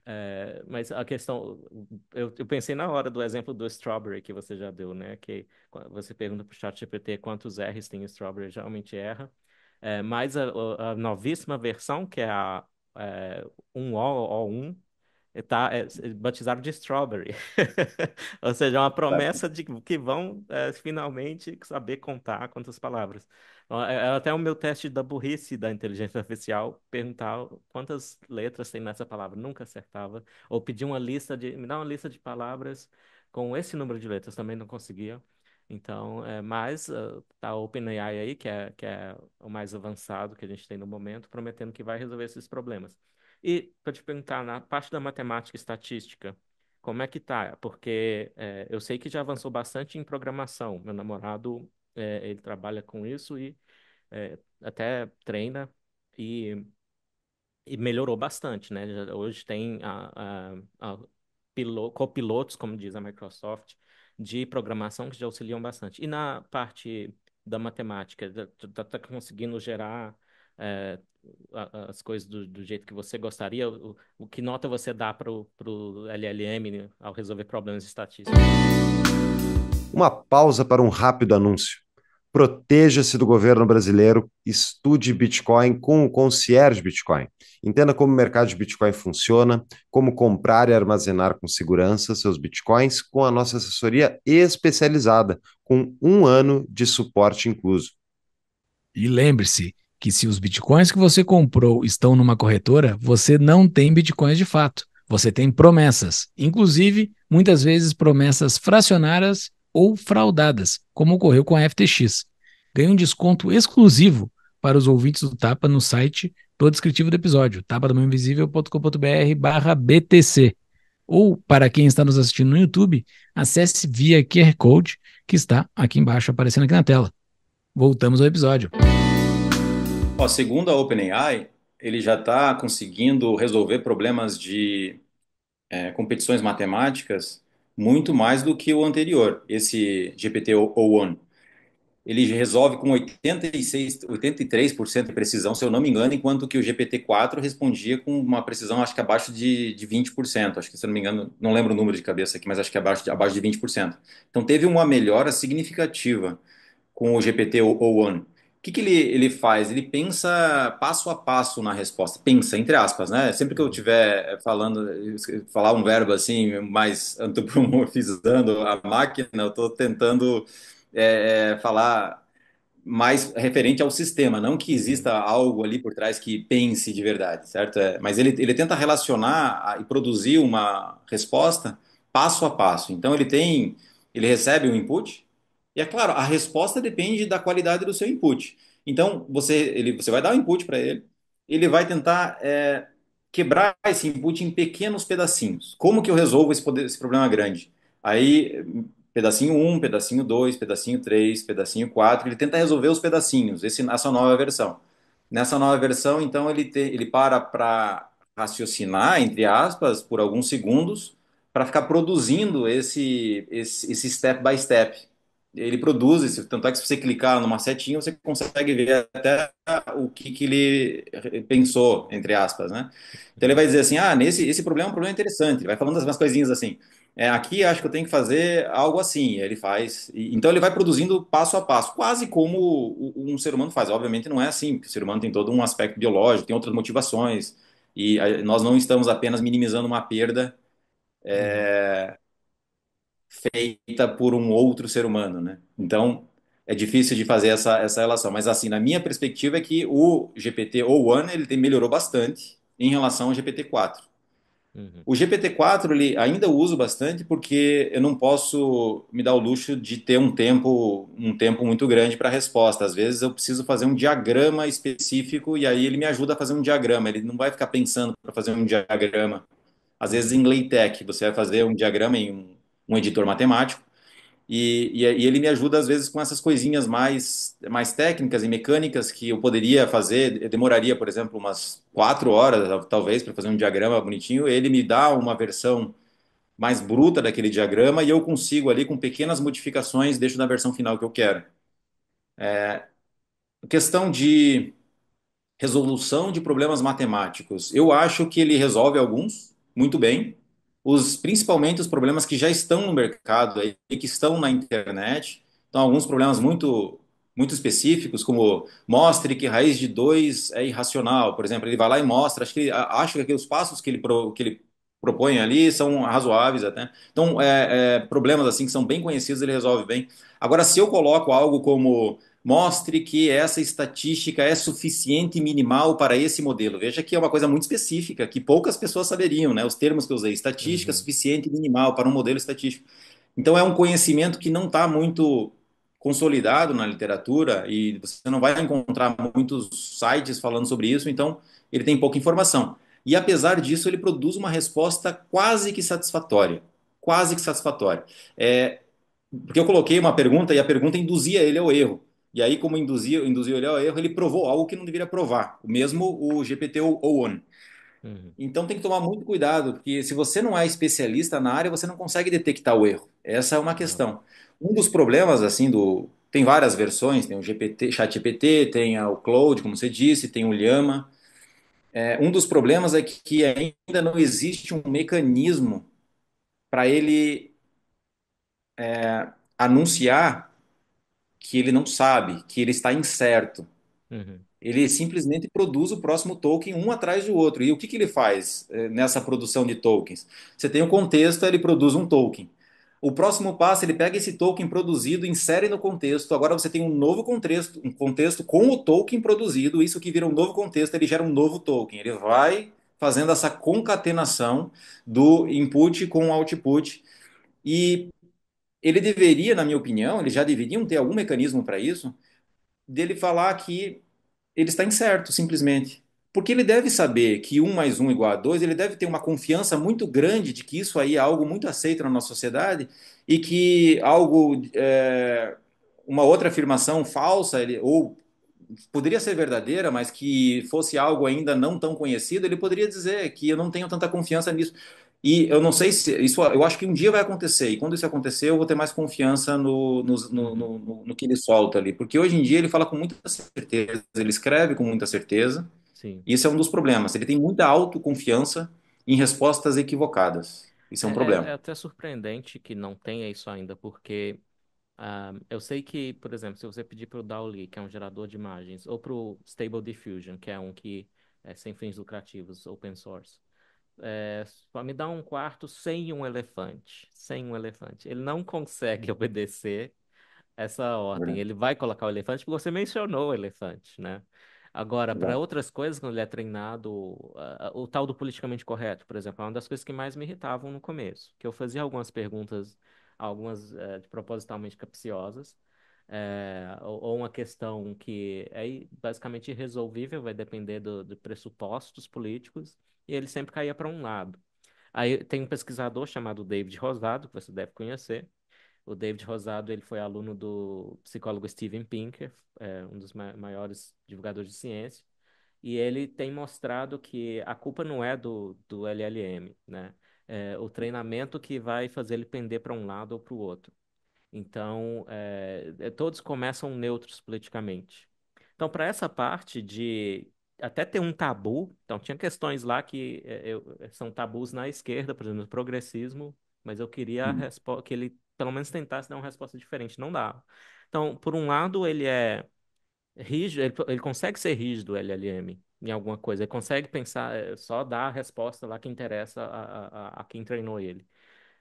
É, mas a questão, eu, eu, pensei na hora do exemplo do Strawberry que você já deu, né? Que você pergunta para o chat GPT quantos R's tem Strawberry, geralmente erra. É, mas a, a, novíssima versão, que é a é, 1O, O1, é, tá, é, é, batizaram de Strawberry. Ou seja, é uma tá promessa de que vão é, finalmente saber contar quantas palavras. É, é até o meu teste da burrice da inteligência artificial, perguntar quantas letras tem nessa palavra. Nunca acertava. Ou pedir uma lista de. Me dá uma lista de palavras com esse número de letras. Também não conseguia. Então, é, mas uh, ah, tá a OpenAI aí, que é, que é o mais avançado que a gente tem no momento, prometendo que vai resolver esses problemas. E para te perguntar, na parte da matemática e estatística, como é que tá? Porque é, eu sei que já avançou bastante em programação. Meu namorado, é, ele trabalha com isso e é, até treina e, e melhorou bastante, né? Já, hoje tem a, a, a pilo, copilotos, como diz a Microsoft, de programação que já auxiliam bastante. E na parte da matemática, tá, tá, tá conseguindo gerar é, as coisas do, do jeito que você gostaria? O, o que nota você dá para o LLM né, ao resolver problemas estatísticos? Uma pausa para um rápido anúncio. Proteja-se do governo brasileiro, estude Bitcoin com o concierge Bitcoin. Entenda como o mercado de Bitcoin funciona, como comprar e armazenar com segurança seus Bitcoins com a nossa assessoria especializada, com um ano de suporte incluso. E lembre-se, que se os bitcoins que você comprou estão numa corretora, você não tem bitcoins de fato. Você tem promessas, inclusive muitas vezes promessas fracionárias ou fraudadas, como ocorreu com a FTX. Ganhe um desconto exclusivo para os ouvintes do Tapa no site do descritivo do episódio, tapadomainvisível.com.br barra BTC. Ou, para quem está nos assistindo no YouTube, acesse via QR Code, que está aqui embaixo, aparecendo aqui na tela. Voltamos ao episódio. Ó, segundo a OpenAI, ele já está conseguindo resolver problemas de é, competições matemáticas muito mais do que o anterior, esse GPT-01. Ele resolve com 86, 83% de precisão, se eu não me engano, enquanto que o GPT-4 respondia com uma precisão, acho que abaixo de, de 20%. Acho que, se eu não me engano, não lembro o número de cabeça aqui, mas acho que abaixo de, abaixo de 20%. Então, teve uma melhora significativa com o GPT-01 que, que ele, ele faz? Ele pensa passo a passo na resposta. Pensa, entre aspas, né? Sempre que eu estiver falando, falar um verbo assim, mais antropomorfizando a máquina, eu estou tentando é, é, falar mais referente ao sistema, não que exista algo ali por trás que pense de verdade, certo? É, mas ele, ele tenta relacionar e produzir uma resposta passo a passo. Então ele tem, ele recebe um input, e é claro, a resposta depende da qualidade do seu input. Então, você, ele, você vai dar o um input para ele, ele vai tentar é, quebrar esse input em pequenos pedacinhos. Como que eu resolvo esse, poder, esse problema grande? Aí, pedacinho 1, pedacinho 2, pedacinho 3, pedacinho 4, ele tenta resolver os pedacinhos, esse, essa nova versão. Nessa nova versão, então, ele, te, ele para para raciocinar, entre aspas, por alguns segundos, para ficar produzindo esse, esse, esse step by step ele produz esse, tanto é que se você clicar numa setinha, você consegue ver até o que, que ele pensou, entre aspas, né? Então ele vai dizer assim, ah, nesse, esse problema é um problema interessante, ele vai falando mesmas coisinhas assim, é, aqui acho que eu tenho que fazer algo assim, ele faz, e, então ele vai produzindo passo a passo, quase como um ser humano faz, obviamente não é assim, porque o ser humano tem todo um aspecto biológico, tem outras motivações, e nós não estamos apenas minimizando uma perda, é, feita por um outro ser humano, né? Então, é difícil de fazer essa, essa relação. Mas, assim, na minha perspectiva é que o GPT ou o One, ele tem, melhorou bastante em relação ao GPT-4. Uhum. O GPT-4, ele ainda uso bastante porque eu não posso me dar o luxo de ter um tempo, um tempo muito grande para resposta. Às vezes eu preciso fazer um diagrama específico e aí ele me ajuda a fazer um diagrama. Ele não vai ficar pensando para fazer um diagrama. Às vezes em LaTeX, você vai fazer um diagrama em um um editor matemático, e, e, e, ele me ajuda às vezes com essas coisinhas mais, mais técnicas e mecânicas que eu poderia fazer, eu demoraria, por exemplo, umas quatro horas, talvez, para fazer um diagrama bonitinho, ele me dá uma versão mais bruta daquele diagrama e eu consigo ali, com pequenas modificações, deixo na versão final que eu quero. É, questão de resolução de problemas matemáticos. Eu acho que ele resolve alguns muito bem, os principalmente os problemas que já estão no mercado aí, e que estão na internet. Então, alguns problemas muito muito específicos, como mostre que raiz de 2 é irracional, por exemplo, ele vai lá e mostra, acho que, acho que os passos que ele, pro, que ele propõe ali são razoáveis até. Então, é, é, problemas assim que são bem conhecidos, ele resolve bem. Agora, se eu coloco algo como mostre que essa estatística é suficiente e minimal para esse modelo. Veja que é uma coisa muito específica, que poucas pessoas saberiam, né? Os termos que eu usei, estatística uhum. suficiente e minimal para um modelo estatístico. Então é um conhecimento que não está muito consolidado na literatura e você não vai encontrar muitos sites falando sobre isso, então ele tem pouca informação. E apesar disso, ele produz uma resposta quase que satisfatória. Quase que satisfatória. É, porque eu coloquei uma pergunta e a pergunta induzia ele ao erro. E aí, como induziu, induziu ele ao erro, ele provou algo que não deveria provar, o mesmo o GPT ou ON. Uhum. Então tem que tomar muito cuidado, porque se você não é especialista na área, você não consegue detectar o erro. Essa é uma questão. Uhum. Um dos problemas, assim, do. Tem várias versões, tem o GPT, ChatGPT, tem o Cloud, como você disse, tem o Llama. É, um dos problemas é que ainda não existe um mecanismo para ele é, anunciar que ele não sabe, que ele está incerto. Uhum. Ele simplesmente produz o próximo token um atrás do outro. E o que, que ele faz eh, nessa produção de tokens? Você tem o um contexto, ele produz um token. O próximo passo, ele pega esse token produzido, insere no contexto. Agora você tem um novo contexto, um contexto com o token produzido. Isso que vira um novo contexto, ele gera um novo token. Ele vai fazendo essa concatenação do input com o output. E ele deveria, na minha opinião, eles já deveriam ter algum mecanismo para isso, dele falar que ele está incerto, simplesmente. Porque ele deve saber que um mais um igual a dois. ele deve ter uma confiança muito grande de que isso aí é algo muito aceito na nossa sociedade e que algo, é, uma outra afirmação falsa ele, ou poderia ser verdadeira, mas que fosse algo ainda não tão conhecido, ele poderia dizer que eu não tenho tanta confiança nisso. E eu não sei se isso, eu acho que um dia vai acontecer, e quando isso acontecer, eu vou ter mais confiança no, no, no, no, no que ele solta ali, porque hoje em dia ele fala com muita certeza, ele escreve com muita certeza, Sim. e isso é um dos problemas. Ele tem muita autoconfiança em respostas equivocadas. Isso é um é, problema. É, é até surpreendente que não tenha isso ainda, porque uh, eu sei que, por exemplo, se você pedir para o DALL-E, que é um gerador de imagens, ou para o Stable Diffusion, que é um que é sem fins lucrativos, open source. É, me dá um quarto sem um elefante. Sem um elefante. Ele não consegue obedecer essa ordem. Né? Ele vai colocar o elefante, porque você mencionou o elefante, né? Agora, para né? outras coisas, quando ele é treinado, uh, o tal do politicamente correto, por exemplo, é uma das coisas que mais me irritavam no começo, que eu fazia algumas perguntas, algumas uh, propositalmente capciosas, é, ou, ou, uma questão que é basicamente irresolvível, vai depender do, de pressupostos políticos, e ele sempre caía para um lado. Aí tem um pesquisador chamado David Rosado, que você deve conhecer. O David Rosado ele foi aluno do psicólogo Steven Pinker, é, um dos maiores divulgadores de ciência, e ele tem mostrado que a culpa não é do, do LLM, né? É o treinamento que vai fazer ele pender para um lado ou para o outro. Então, é, é, todos começam neutros politicamente. Então, para essa parte de até ter um tabu. Então, tinha questões lá que é, são tabus na esquerda, por exemplo, no progressismo, mas eu queria uhum. que ele, pelo menos, tentasse dar uma resposta diferente. Não dá. Então, por um lado, ele é rígido, ele, ele consegue ser rígido, LLM, em alguma coisa. Ele consegue pensar, é, só dar a resposta lá que interessa a, a, a quem treinou ele.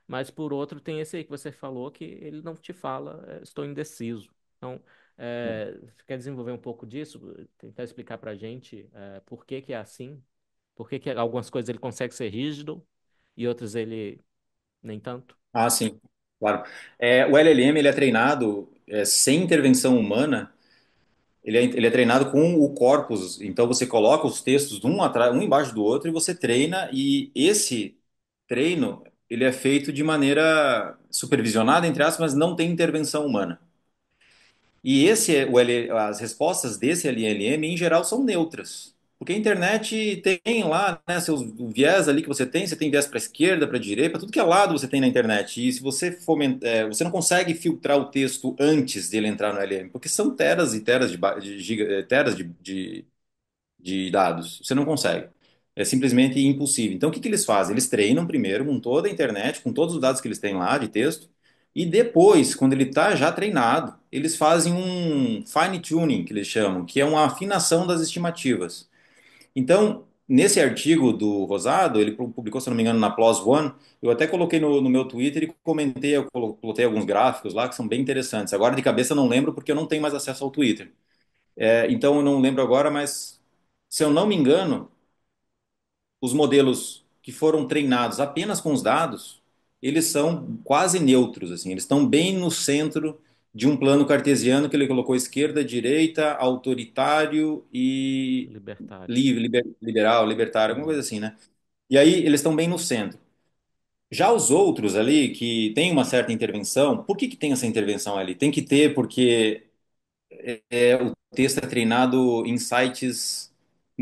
Mas, por outro, tem esse aí que você falou, que ele não te fala, estou indeciso. Então, Hum. Eh, quer desenvolver um pouco disso? Tentar explicar para a gente é, por que, que é assim? Por que, que algumas coisas ele consegue ser rígido e outras ele nem tanto? Ah, sim, claro. É, o LLM ele é treinado é, sem intervenção humana, ele é, ele é treinado com o corpus. Então você coloca os textos um, atrás, um embaixo do outro e você treina, e esse treino ele é feito de maneira supervisionada, entre aspas, mas não tem intervenção humana. E esse, o L, as respostas desse LLM, em geral, são neutras. Porque a internet tem lá né, seus viés ali que você tem, você tem viés para esquerda, para direita, para tudo que é lado você tem na internet. E se você fomenta, é, você não consegue filtrar o texto antes dele entrar no LM, porque são teras e teras de, de giga, é, teras de, de, de, dados. Você não consegue. É simplesmente impossível. Então o que, que eles fazem? Eles treinam primeiro com toda a internet, com todos os dados que eles têm lá de texto, e depois, quando ele está já treinado, eles fazem um fine tuning, que eles chamam, que é uma afinação das estimativas. Então, nesse artigo do Rosado, ele publicou, se não me engano, na PLOS ONE, eu até coloquei no, no, meu Twitter e comentei, eu coloquei alguns gráficos lá que são bem interessantes. Agora, de cabeça, não lembro porque eu não tenho mais acesso ao Twitter. É, então, eu não lembro agora, mas se eu não me engano, os modelos que foram treinados apenas com os dados eles são quase neutros, assim, eles estão bem no centro de um plano cartesiano que ele colocou esquerda, direita, autoritário e libertário. Li, liber, liberal, libertário, alguma coisa assim, né? E aí eles estão bem no centro. Já os outros ali que tem uma certa intervenção, por que, que tem essa intervenção ali? Tem que ter porque é, é o texto é treinado em sites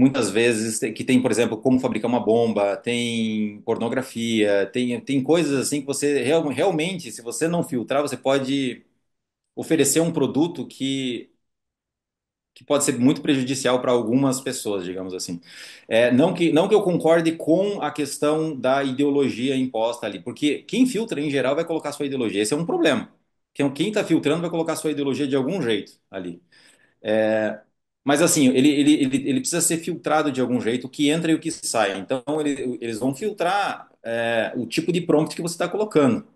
muitas vezes que tem, por exemplo, como fabricar uma bomba, tem pornografia, tem, tem coisas assim que você real, realmente, se você não filtrar, você pode oferecer um produto que que pode ser muito prejudicial para algumas pessoas, digamos assim. É, não, que, não que eu concorde com a questão da ideologia imposta ali, porque quem filtra, em geral, vai colocar sua ideologia. Esse é um problema. Quem está filtrando vai colocar sua ideologia de algum jeito ali. É, mas assim, ele, ele, ele, precisa ser filtrado de algum jeito, o que entra e o que sai. Então, ele, eles vão filtrar é, o tipo de prompt que você está colocando.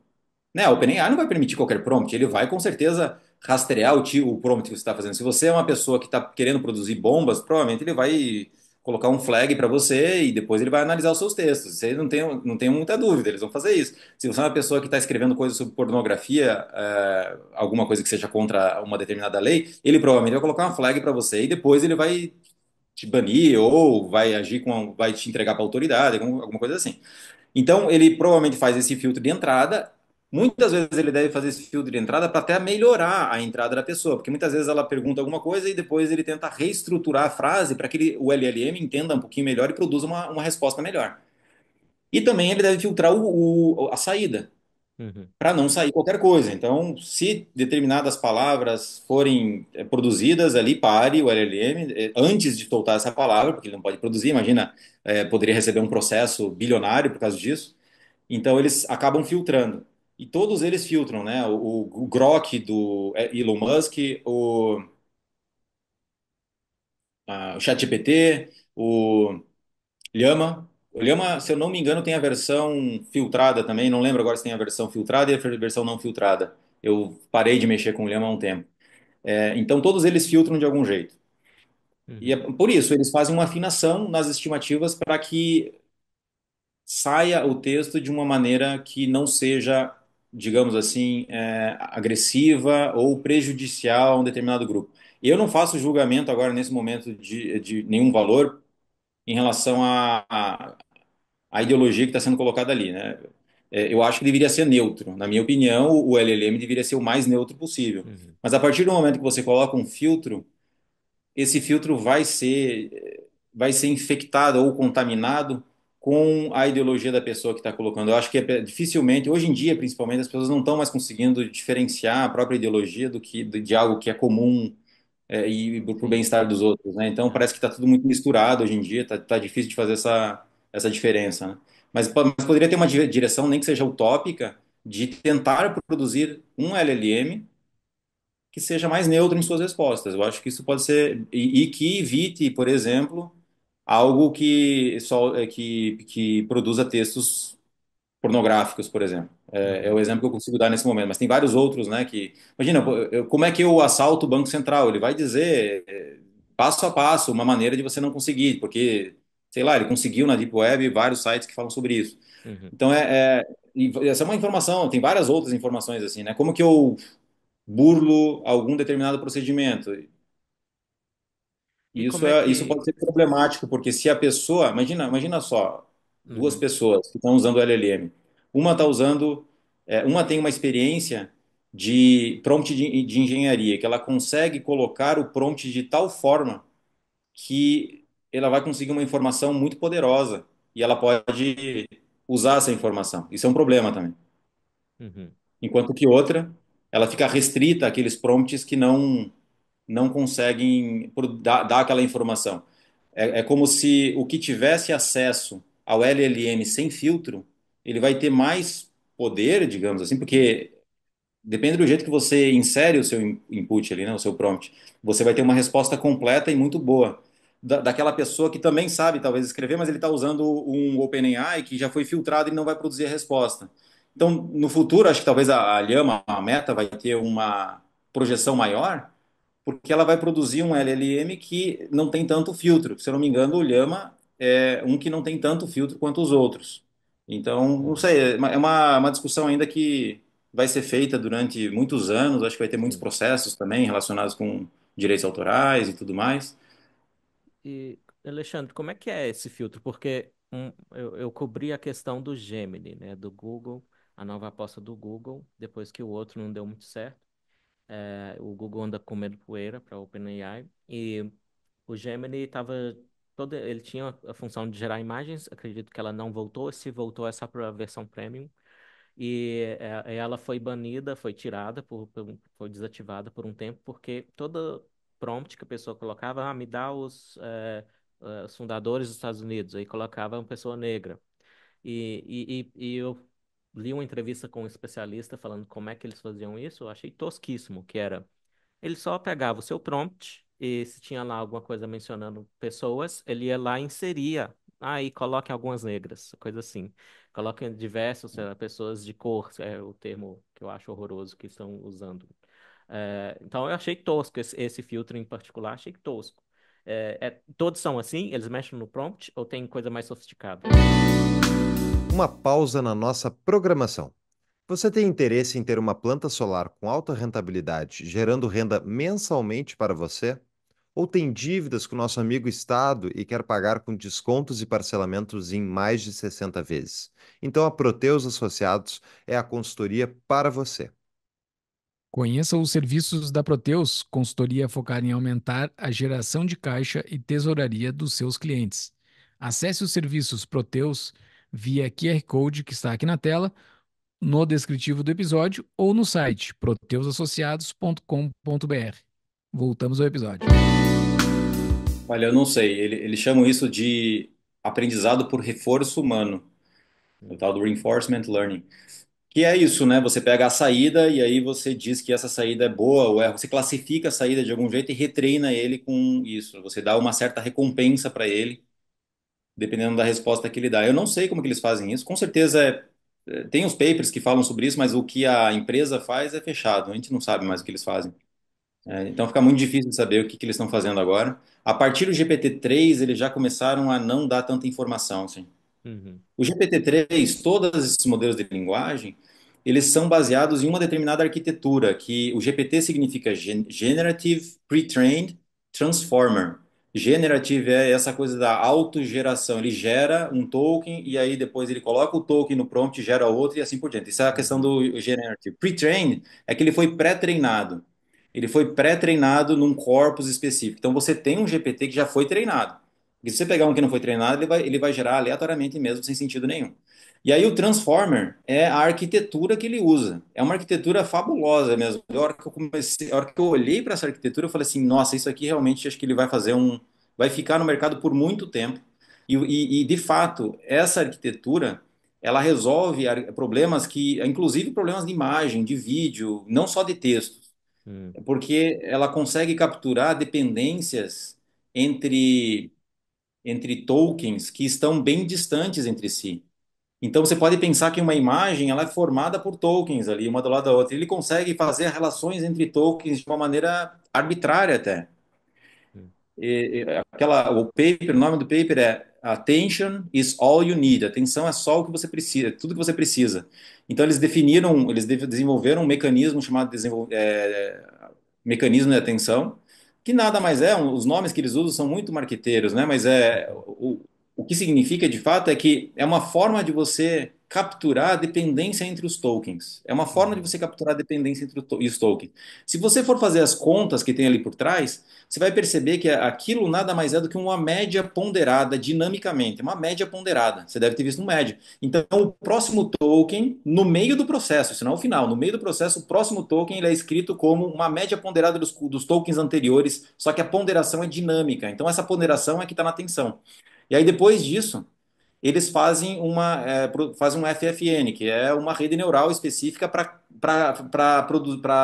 Né? A OpenAI não vai permitir qualquer prompt, ele vai com certeza rastrear o, o prompt que você está fazendo. Se você é uma pessoa que está querendo produzir bombas, provavelmente ele vai colocar um flag para você e depois ele vai analisar os seus textos. Você não tem não tem muita dúvida, eles vão fazer isso. Se você é uma pessoa que está escrevendo coisas sobre pornografia, é, alguma coisa que seja contra uma determinada lei, ele provavelmente vai colocar um flag para você e depois ele vai te banir ou vai agir com, vai te entregar para autoridade, alguma coisa assim. Então ele provavelmente faz esse filtro de entrada Muitas vezes ele deve fazer esse filtro de entrada para até melhorar a entrada da pessoa, porque muitas vezes ela pergunta alguma coisa e depois ele tenta reestruturar a frase para que ele, o LLM entenda um pouquinho melhor e produza uma, uma resposta melhor. E também ele deve filtrar o, o a saída, uhum. para não sair qualquer coisa. Então, se determinadas palavras forem eh, produzidas ali, pare o LLM eh, antes de soltar essa palavra, porque ele não pode produzir, imagina, é, poderia receber um processo bilionário por causa disso. Então, eles acabam filtrando. E todos eles filtram, né? O, o Grok do é, Elon Musk, o, o ChatGPT, o Llama. O Llama, se eu não me engano, tem a versão filtrada também. Não lembro agora se tem a versão filtrada e a versão não filtrada. Eu parei de mexer com o Llama há um tempo. É, então, todos eles filtram de algum jeito. Uhum. E é por isso, eles fazem uma afinação nas estimativas para que saia o texto de uma maneira que não seja digamos assim, é, agressiva ou prejudicial a um determinado grupo. Eu não faço julgamento agora, nesse momento, de, de nenhum valor em relação à ideologia que está sendo colocada ali. Né? É, eu acho que deveria ser neutro. Na minha opinião, o LLM deveria ser o mais neutro possível. Uhum. Mas a partir do momento que você coloca um filtro, esse filtro vai ser, vai ser infectado ou contaminado com a ideologia da pessoa que está colocando. Eu acho que é, dificilmente, hoje em dia principalmente, as pessoas não estão mais conseguindo diferenciar a própria ideologia do que de, de algo que é comum é, e para o bem-estar dos outros. Né? Então parece que está tudo muito misturado hoje em dia, está tá difícil de fazer essa, essa diferença. Né? Mas, mas, poderia ter uma direção, nem que seja utópica, de tentar produzir um LLM que seja mais neutro em suas respostas. Eu acho que isso pode ser. e, e que evite, por exemplo algo que só é, que, que produza textos pornográficos, por exemplo. É, é o uhum. exemplo que eu consigo dar nesse momento, mas tem vários outros, né? Que imagina, como é que eu assalto o Banco Central? Ele vai dizer é, passo a passo uma maneira de você não conseguir, porque sei lá, ele conseguiu na Deep Web vários sites que falam sobre isso. Uhum. Então é, é essa é uma informação, tem várias outras informações assim, né? Como que eu burlo algum determinado procedimento. E Isso, como é é, isso que. pode ser problemático, porque se a pessoa, imagina, imagina só, uhum. duas Uhum. pessoas que estão usando o LLM. Uma está usando, é, uma tem uma experiência de prompt de, de engenharia, que ela consegue colocar o prompt de tal forma que ela vai conseguir uma informação muito poderosa e ela pode usar essa informação. Isso é um problema também. Uhum. Enquanto que outra, ela fica restrita àqueles prompts que não não conseguem dar, aquela informação. É, é como se o que tivesse acesso ao LLM sem filtro, ele vai ter mais poder, digamos assim, porque depende do jeito que você insere o seu input ali, né, o seu prompt, você vai ter uma resposta completa e muito boa. Da, daquela pessoa que também sabe, talvez, escrever, mas ele está usando um OpenAI que já foi filtrado e não vai produzir a resposta. Então, no futuro, acho que talvez a, a Lhama, a Meta, vai ter uma projeção maior, porque ela vai produzir um LLM que não tem tanto filtro. Se eu não me engano, o Llama é um que não tem tanto filtro quanto os outros. Então, não sei, é, é uma, uma discussão ainda que vai ser feita durante muitos anos, acho que vai ter muitos processos também relacionados com direitos autorais e tudo mais. E, Alexandre, como é que é esse filtro? Porque um, eu, eu cobri a questão do Gemini, né, do Google, a nova aposta do Google, depois que o outro não deu muito certo é, o Google anda comendo poeira para OpenAI e o Gemini estava todo ele tinha a função de gerar imagens, acredito que ela não voltou, se voltou essa é para a versão premium e é, ela foi banida, foi tirada, por, por, foi desativada por um tempo porque toda prompt que a pessoa colocava, ah, me dá os, é, os fundadores dos Estados Unidos, aí colocava uma pessoa negra. E, e, e, e eu li uma entrevista com um especialista falando como é que eles faziam isso, eu achei tosquíssimo, que era ele só pegava o seu prompt e se tinha lá alguma coisa mencionando pessoas, ele ia lá e inseria, aí ah, coloque algumas negras, coisa assim. Coloque diversas pessoas de cor, é o termo que eu acho horroroso que estão usando. É, então eu achei tosco esse, esse filtro em particular, achei tosco. É, é, todos são assim? Eles mexem no prompt ou tem coisa mais sofisticada? Uma pausa na nossa programação. Você tem interesse em ter uma planta solar com alta rentabilidade, gerando renda mensalmente para você? Ou tem dívidas com nosso amigo Estado e quer pagar com descontos e parcelamentos em mais de 60 vezes? Então a Proteus Associados é a consultoria para você. Conheça os serviços da Proteus, consultoria focada em aumentar a geração de caixa e tesouraria dos seus clientes. Acesse os serviços Proteus.com via QR Code que está aqui na tela, no descritivo do episódio ou no site proteusassociados.com.br. Voltamos ao episódio. Olha, eu não sei, eles ele chamam isso de aprendizado por reforço humano, é o tal do reinforcement learning. Que é isso, né? Você pega a saída e aí você diz que essa saída é boa ou é, você classifica a saída de algum jeito e retreina ele com isso. Você dá uma certa recompensa para ele dependendo da resposta que ele dá. Eu não sei como que eles fazem isso. Com certeza é, é tem os papers que falam sobre isso, mas o que a empresa faz é fechado. A gente não sabe mais o que eles fazem. É, então fica muito difícil de saber o que, que eles estão fazendo agora. A partir do GPT-3, eles já começaram a não dar tanta informação, assim. Uhum. O GPT-3, todos esses modelos de linguagem, eles são baseados em uma determinada arquitetura, que o GPT significa Generative Pre-Trained Transformer. Generative é essa coisa da autogeração. Ele gera um token e aí depois ele coloca o token no prompt, gera outro e assim por diante. Isso é a questão do generative. Pre-trained é que ele foi pré-treinado. Ele foi pré-treinado num corpus específico. Então você tem um GPT que já foi treinado. E se você pegar um que não foi treinado, ele vai, ele vai gerar aleatoriamente mesmo, sem sentido nenhum. E aí o Transformer é a arquitetura que ele usa. É uma arquitetura fabulosa mesmo. A hora que eu comecei, a hora que eu olhei para essa arquitetura, eu falei assim, nossa, isso aqui realmente acho que ele vai fazer um, vai ficar no mercado por muito tempo. E, e, e de fato essa arquitetura ela resolve problemas que, inclusive problemas de imagem, de vídeo, não só de texto, hum. porque ela consegue capturar dependências entre entre tokens que estão bem distantes entre si. Então você pode pensar que uma imagem ela é formada por tokens ali, uma do lado da outra. Ele consegue fazer relações entre tokens de uma maneira arbitrária até. E, e, aquela, o paper, o nome do paper é Attention is all you need. Atenção é só o que você precisa, tudo que você precisa. Então eles definiram, eles desenvolveram um mecanismo chamado é, mecanismo de atenção, que nada mais é. Os nomes que eles usam são muito marqueteiros, né? Mas é o, o que significa de fato é que é uma forma de você capturar a dependência entre os tokens. É uma forma de você capturar a dependência entre os tokens. Se você for fazer as contas que tem ali por trás, você vai perceber que aquilo nada mais é do que uma média ponderada dinamicamente, é uma média ponderada. Você deve ter visto no médio. Então, o próximo token, no meio do processo, isso não é o final, no meio do processo, o próximo token ele é escrito como uma média ponderada dos, dos tokens anteriores, só que a ponderação é dinâmica. Então, essa ponderação é que está na tensão. E aí, depois disso, eles fazem, uma, é, fazem um FFN, que é uma rede neural específica para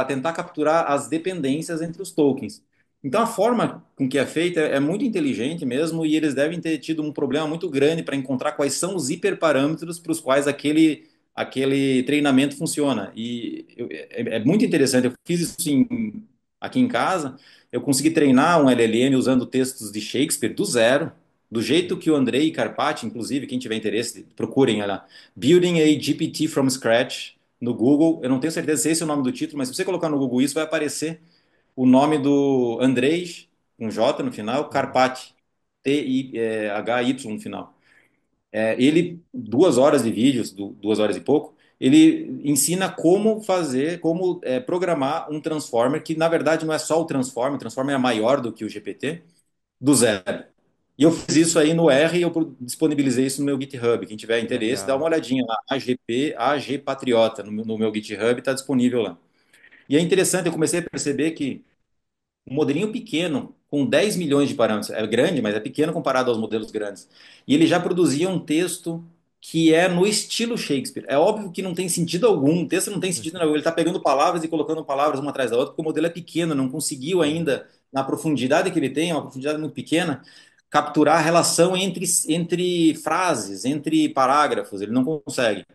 tentar capturar as dependências entre os tokens. Então, a forma com que é feita é, é muito inteligente mesmo, e eles devem ter tido um problema muito grande para encontrar quais são os hiperparâmetros para os quais aquele, aquele treinamento funciona. E eu, é, é, muito interessante. Eu fiz isso em, aqui em casa. Eu consegui treinar um LLM usando textos de Shakespeare do zero do jeito que o Andrei Carpati, inclusive, quem tiver interesse, procurem lá. Building a GPT from Scratch no Google. Eu não tenho certeza se esse é o nome do título, mas se você colocar no Google isso, vai aparecer o nome do Andrei, um J no final, Carpati, T-H-Y I é, no final. É, ele, duas horas de vídeos, duas horas e pouco, ele ensina como fazer, como é, programar um transformer, que na verdade não é só o transformer, o transformer é maior do que o GPT, do zero. E eu fiz isso aí no R e eu disponibilizei isso no meu GitHub. Quem tiver interesse, Legal. dá uma olhadinha lá. AGP, AG Patriota, no, no meu GitHub, está disponível lá. E é interessante, eu comecei a perceber que um modelinho pequeno, com 10 milhões de parâmetros, é grande, mas é pequeno comparado aos modelos grandes. E ele já produzia um texto que é no estilo Shakespeare. É óbvio que não tem sentido algum, o texto não tem sentido nenhum. Ele está pegando palavras e colocando palavras uma atrás da outra, porque o modelo é pequeno, não conseguiu ainda, na profundidade que ele tem, é uma profundidade muito pequena, capturar a relação entre, entre frases, entre parágrafos, ele não consegue.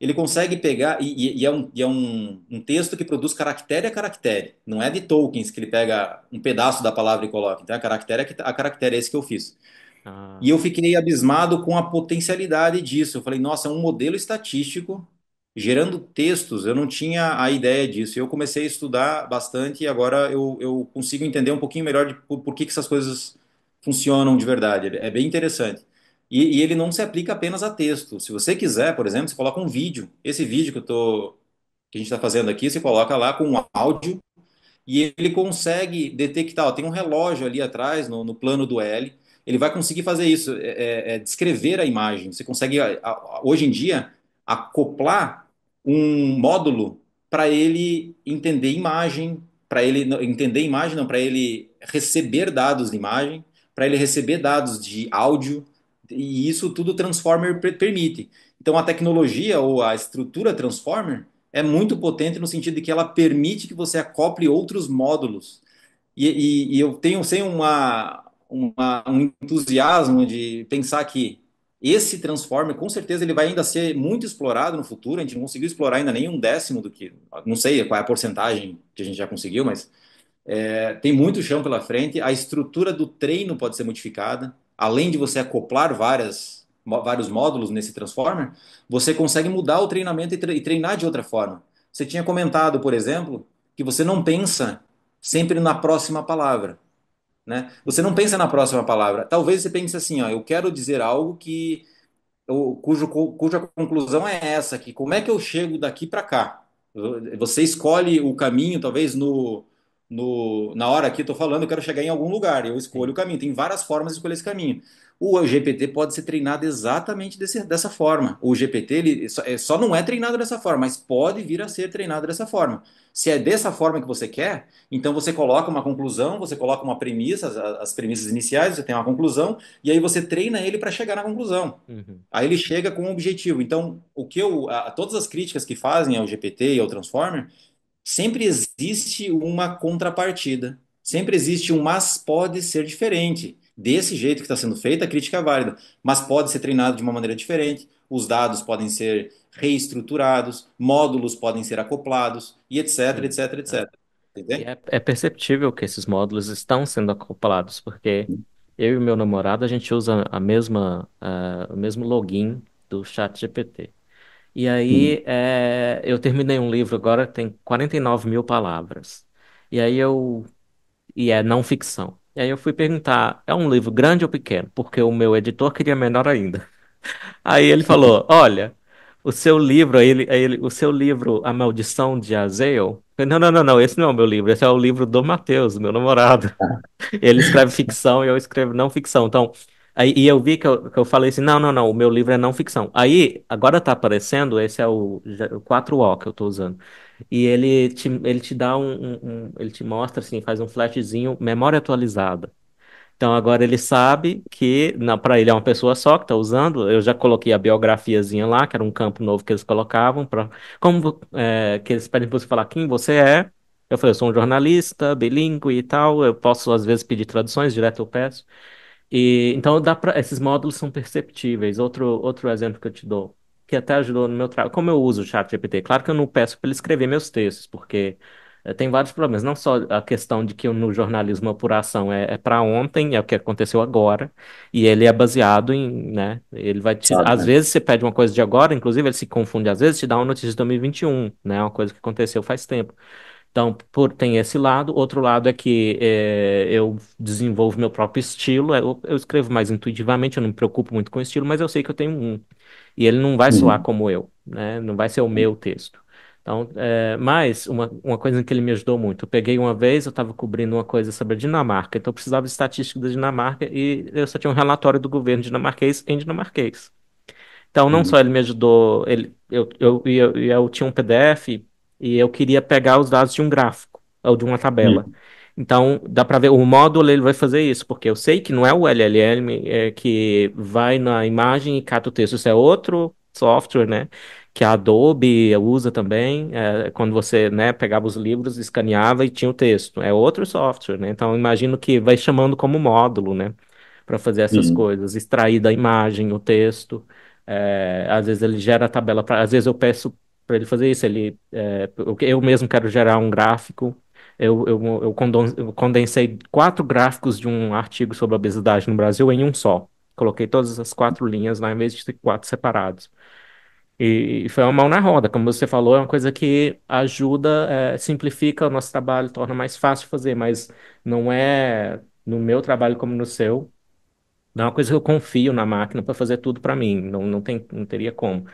Ele consegue pegar, e, e é, um, e é um, um, texto que produz caractere a caractere, não é de Tolkien que ele pega um pedaço da palavra e coloca, então é a caractere tá, a caractere, é esse que eu fiz. Ah. E eu fiquei abismado com a potencialidade disso, eu falei, nossa, é um modelo estatístico gerando textos, eu não tinha a ideia disso. Eu comecei a estudar bastante e agora eu, eu consigo entender um pouquinho melhor de por, por que, que essas coisas funcionam de verdade. É bem interessante. E, e, ele não se aplica apenas a texto. Se você quiser, por exemplo, você coloca um vídeo. Esse vídeo que, eu tô, que a gente está fazendo aqui, você coloca lá com um áudio e ele consegue detectar. Ó, tem um relógio ali atrás, no, no, plano do L. Ele vai conseguir fazer isso, é, é, é descrever a imagem. Você consegue, hoje em dia, acoplar um módulo para ele entender imagem, para ele entender imagem, não, para ele receber dados de imagem para ele receber dados de áudio, e isso tudo o Transformer permite. Então a tecnologia ou a estrutura Transformer é muito potente no sentido de que ela permite que você acople outros módulos. E, e, e eu tenho sem uma, uma, um entusiasmo de pensar que esse Transformer, com certeza, ele vai ainda ser muito explorado no futuro. A gente não conseguiu explorar ainda nem um décimo do que. Não sei qual é a porcentagem que a gente já conseguiu, mas é, tem muito chão pela frente. A estrutura do treino pode ser modificada. Além de você acoplar várias, vários módulos nesse Transformer, você consegue mudar o treinamento e treinar de outra forma. Você tinha comentado, por exemplo, que você não pensa sempre na próxima palavra. Né? Você não pensa na próxima palavra. Talvez você pense assim, ó, eu quero dizer algo que eu, cujo, cuja conclusão é essa, que como é que eu chego daqui para cá? Você escolhe o caminho, talvez no no, na hora que estou falando, eu quero chegar em algum lugar, eu escolho o caminho. Tem várias formas de escolher esse caminho. O GPT pode ser treinado exatamente desse, dessa forma. O GPT ele só, é, só não é treinado dessa forma, mas pode vir a ser treinado dessa forma. Se é dessa forma que você quer, então você coloca uma conclusão, você coloca uma premissa, as, as premissas iniciais, você tem uma conclusão, e aí você treina ele para chegar na conclusão. Uhum. Aí ele chega com um objetivo. Então, o que eu, a, todas as críticas que fazem ao GPT e ao Transformer sempre existe uma contrapartida. Sempre existe um mas pode ser diferente. Desse jeito que está sendo feita, a crítica é válida, mas pode ser treinado de uma maneira diferente, os dados podem ser reestruturados, módulos podem ser acoplados, e etc, etc, etc. É. é, é, perceptível que esses módulos estão sendo acoplados, porque eu e meu namorado, a gente usa a mesma, eh, o mesmo login do chat GPT. E aí hum. é, eu terminei um livro agora que tem 49 mil palavras. E aí eu. E é não ficção. E aí eu fui perguntar: é um livro grande ou pequeno? Porque o meu editor queria menor ainda. Aí ele falou: olha, o seu livro, ele, aí ele- o seu livro, A Maldição de Azel Não, não, não, não, esse não é o meu livro, esse é o livro do Matheus, meu namorado. Ele escreve ficção e eu escrevo não ficção. Então. Aí, e eu vi que eu, que eu falei assim, não, não, não, o meu livro é não ficção. Aí, agora tá aparecendo, esse é o, 4O que eu tô usando. E ele te, ele te dá um, um, um, ele te mostra assim, faz um flashzinho, memória atualizada. Então agora ele sabe que, para ele é uma pessoa só que está usando. Eu já coloquei a biografiazinha lá, que era um campo novo que eles colocavam para como é, que eles pedem para você falar quem você é. Eu falei, eu sou um jornalista, bilíngue e tal. Eu posso às vezes pedir traduções, direto eu peço. E, então, dá pra, esses módulos são perceptíveis. Outro, outro exemplo que eu te dou, que até ajudou no meu trabalho, como eu uso o chat GPT, claro que eu não peço para ele escrever meus textos, porque eh, tem vários problemas, não só a questão de que no jornalismo a apuração é, é para ontem, é o que aconteceu agora, e ele é baseado em, né, ele vai te, às né? vezes você pede uma coisa de agora, inclusive ele se confunde, às vezes te dá uma notícia de 2021, né, uma coisa que aconteceu faz tempo. Então, por, tem esse lado. Outro lado é que é, eu desenvolvo meu próprio estilo. Eu, eu, escrevo mais intuitivamente, eu não me preocupo muito com o estilo, mas eu sei que eu tenho um. E ele não vai soar uhum. como eu, né? Não vai ser o meu texto. Então, é, mas uma, uma coisa que ele me ajudou muito, eu peguei uma vez, eu estava cobrindo uma coisa sobre a Dinamarca, então eu precisava de estatística da Dinamarca e eu só tinha um relatório do governo dinamarquês em dinamarquês. Então, não uhum. só ele me ajudou, ele, eu, eu, eu, eu, tinha um PDF e eu queria pegar os dados de um gráfico ou de uma tabela. Sim. Hum. Então, dá para ver, o módulo ele vai fazer isso, porque eu sei que não é o LLM é, que vai na imagem e cata o texto, isso é outro software, né? Que a Adobe usa também, é, quando você né, pegava os livros, escaneava e tinha o texto. É outro software, né? Então, imagino que vai chamando como módulo, né? Para fazer essas Sim. coisas, extrair da imagem o texto. É, às vezes ele gera a tabela, pra, às vezes eu peço para ele fazer isso. Ele, é, eu mesmo quero gerar um gráfico. Eu, eu, eu condensei quatro gráficos de um artigo sobre a obesidade no Brasil em um só. Coloquei todas as quatro linhas lá né, em vez de ter quatro separados. E, foi uma mão na roda, como você falou, é uma coisa que ajuda, é, simplifica o nosso trabalho, torna mais fácil fazer, mas não é no meu trabalho como no seu. Não é uma coisa que eu confio na máquina para fazer tudo para mim, não, não, tem, não teria como.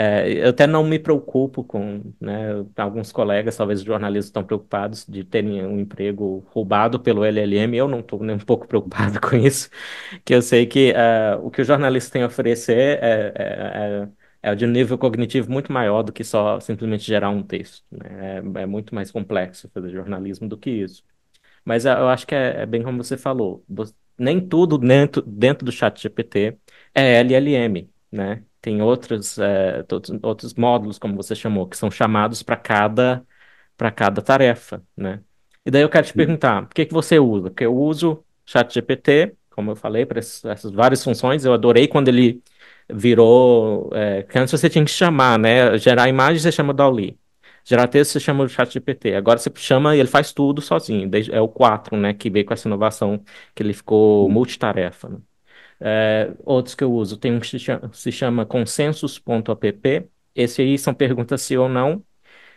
É, eu até não me preocupo com, né, alguns colegas, talvez jornalistas, estão preocupados de terem um emprego roubado pelo LLM. Eu não estou nem um pouco preocupado com isso, que eu sei que uh, o que o jornalista tem a oferecer é, é, é, é, de um nível cognitivo muito maior do que só simplesmente gerar um texto. Né? É, é muito mais complexo fazer jornalismo do que isso. Mas é, eu acho que é, é, bem como você falou. Nem tudo dentro, dentro do chat GPT é LLM, né? tem outros, é, eh, todos, outros módulos, como você chamou, que são chamados para cada, cada tarefa, né? E daí eu quero te perguntar, o que, que você usa? Porque eu uso ChatGPT, como eu falei, para essas várias funções. Eu adorei quando ele virou... É, eh, que antes você tinha que chamar, né? Gerar imagem, você chama Dolly. Gerar texto, você chama o ChatGPT. Agora você chama e ele faz tudo sozinho. É o 4, né? Que veio com essa inovação que ele ficou uhum. multitarefa, né? É, outros que eu uso, tem um que se chama, chama consensus.app. Esse aí são perguntas sim ou não,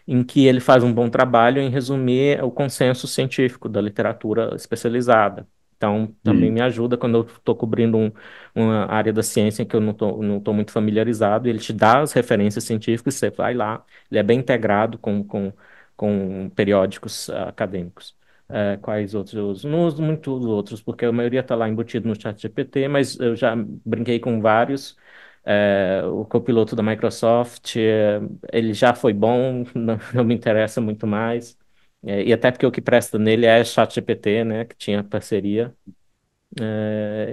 em que ele faz um bom trabalho em resumir o consenso científico da literatura especializada. Então, também hum. me ajuda quando eu estou cobrindo um, uma área da ciência que eu não estou não tô muito familiarizado. Ele te dá as referências científicas, você vai lá. Ele é bem integrado com, com, com periódicos ah, acadêmicos. Uh, quais outros eu uso? Não uso muito outros, porque a maioria está lá embutido no chat GPT, mas eu já brinquei com vários. Uh, o copiloto da Microsoft, uh, ele já foi bom, não, não me interessa muito mais. e até porque o que presta nele é chat GPT, né, que tinha parceria.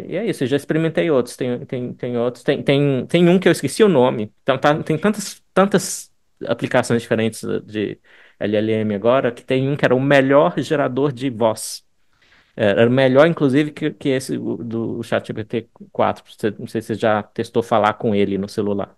e é isso, eu já experimentei outros, tem, tem, tem outros, tem, tem, tem um que eu esqueci o nome, então tá, tem tantas, tantas aplicações diferentes de, LLM agora, que tem um que era o melhor gerador de voz. É, era melhor, inclusive, que, que esse do ChatGPT 4. Não sei se você já testou falar com ele no celular.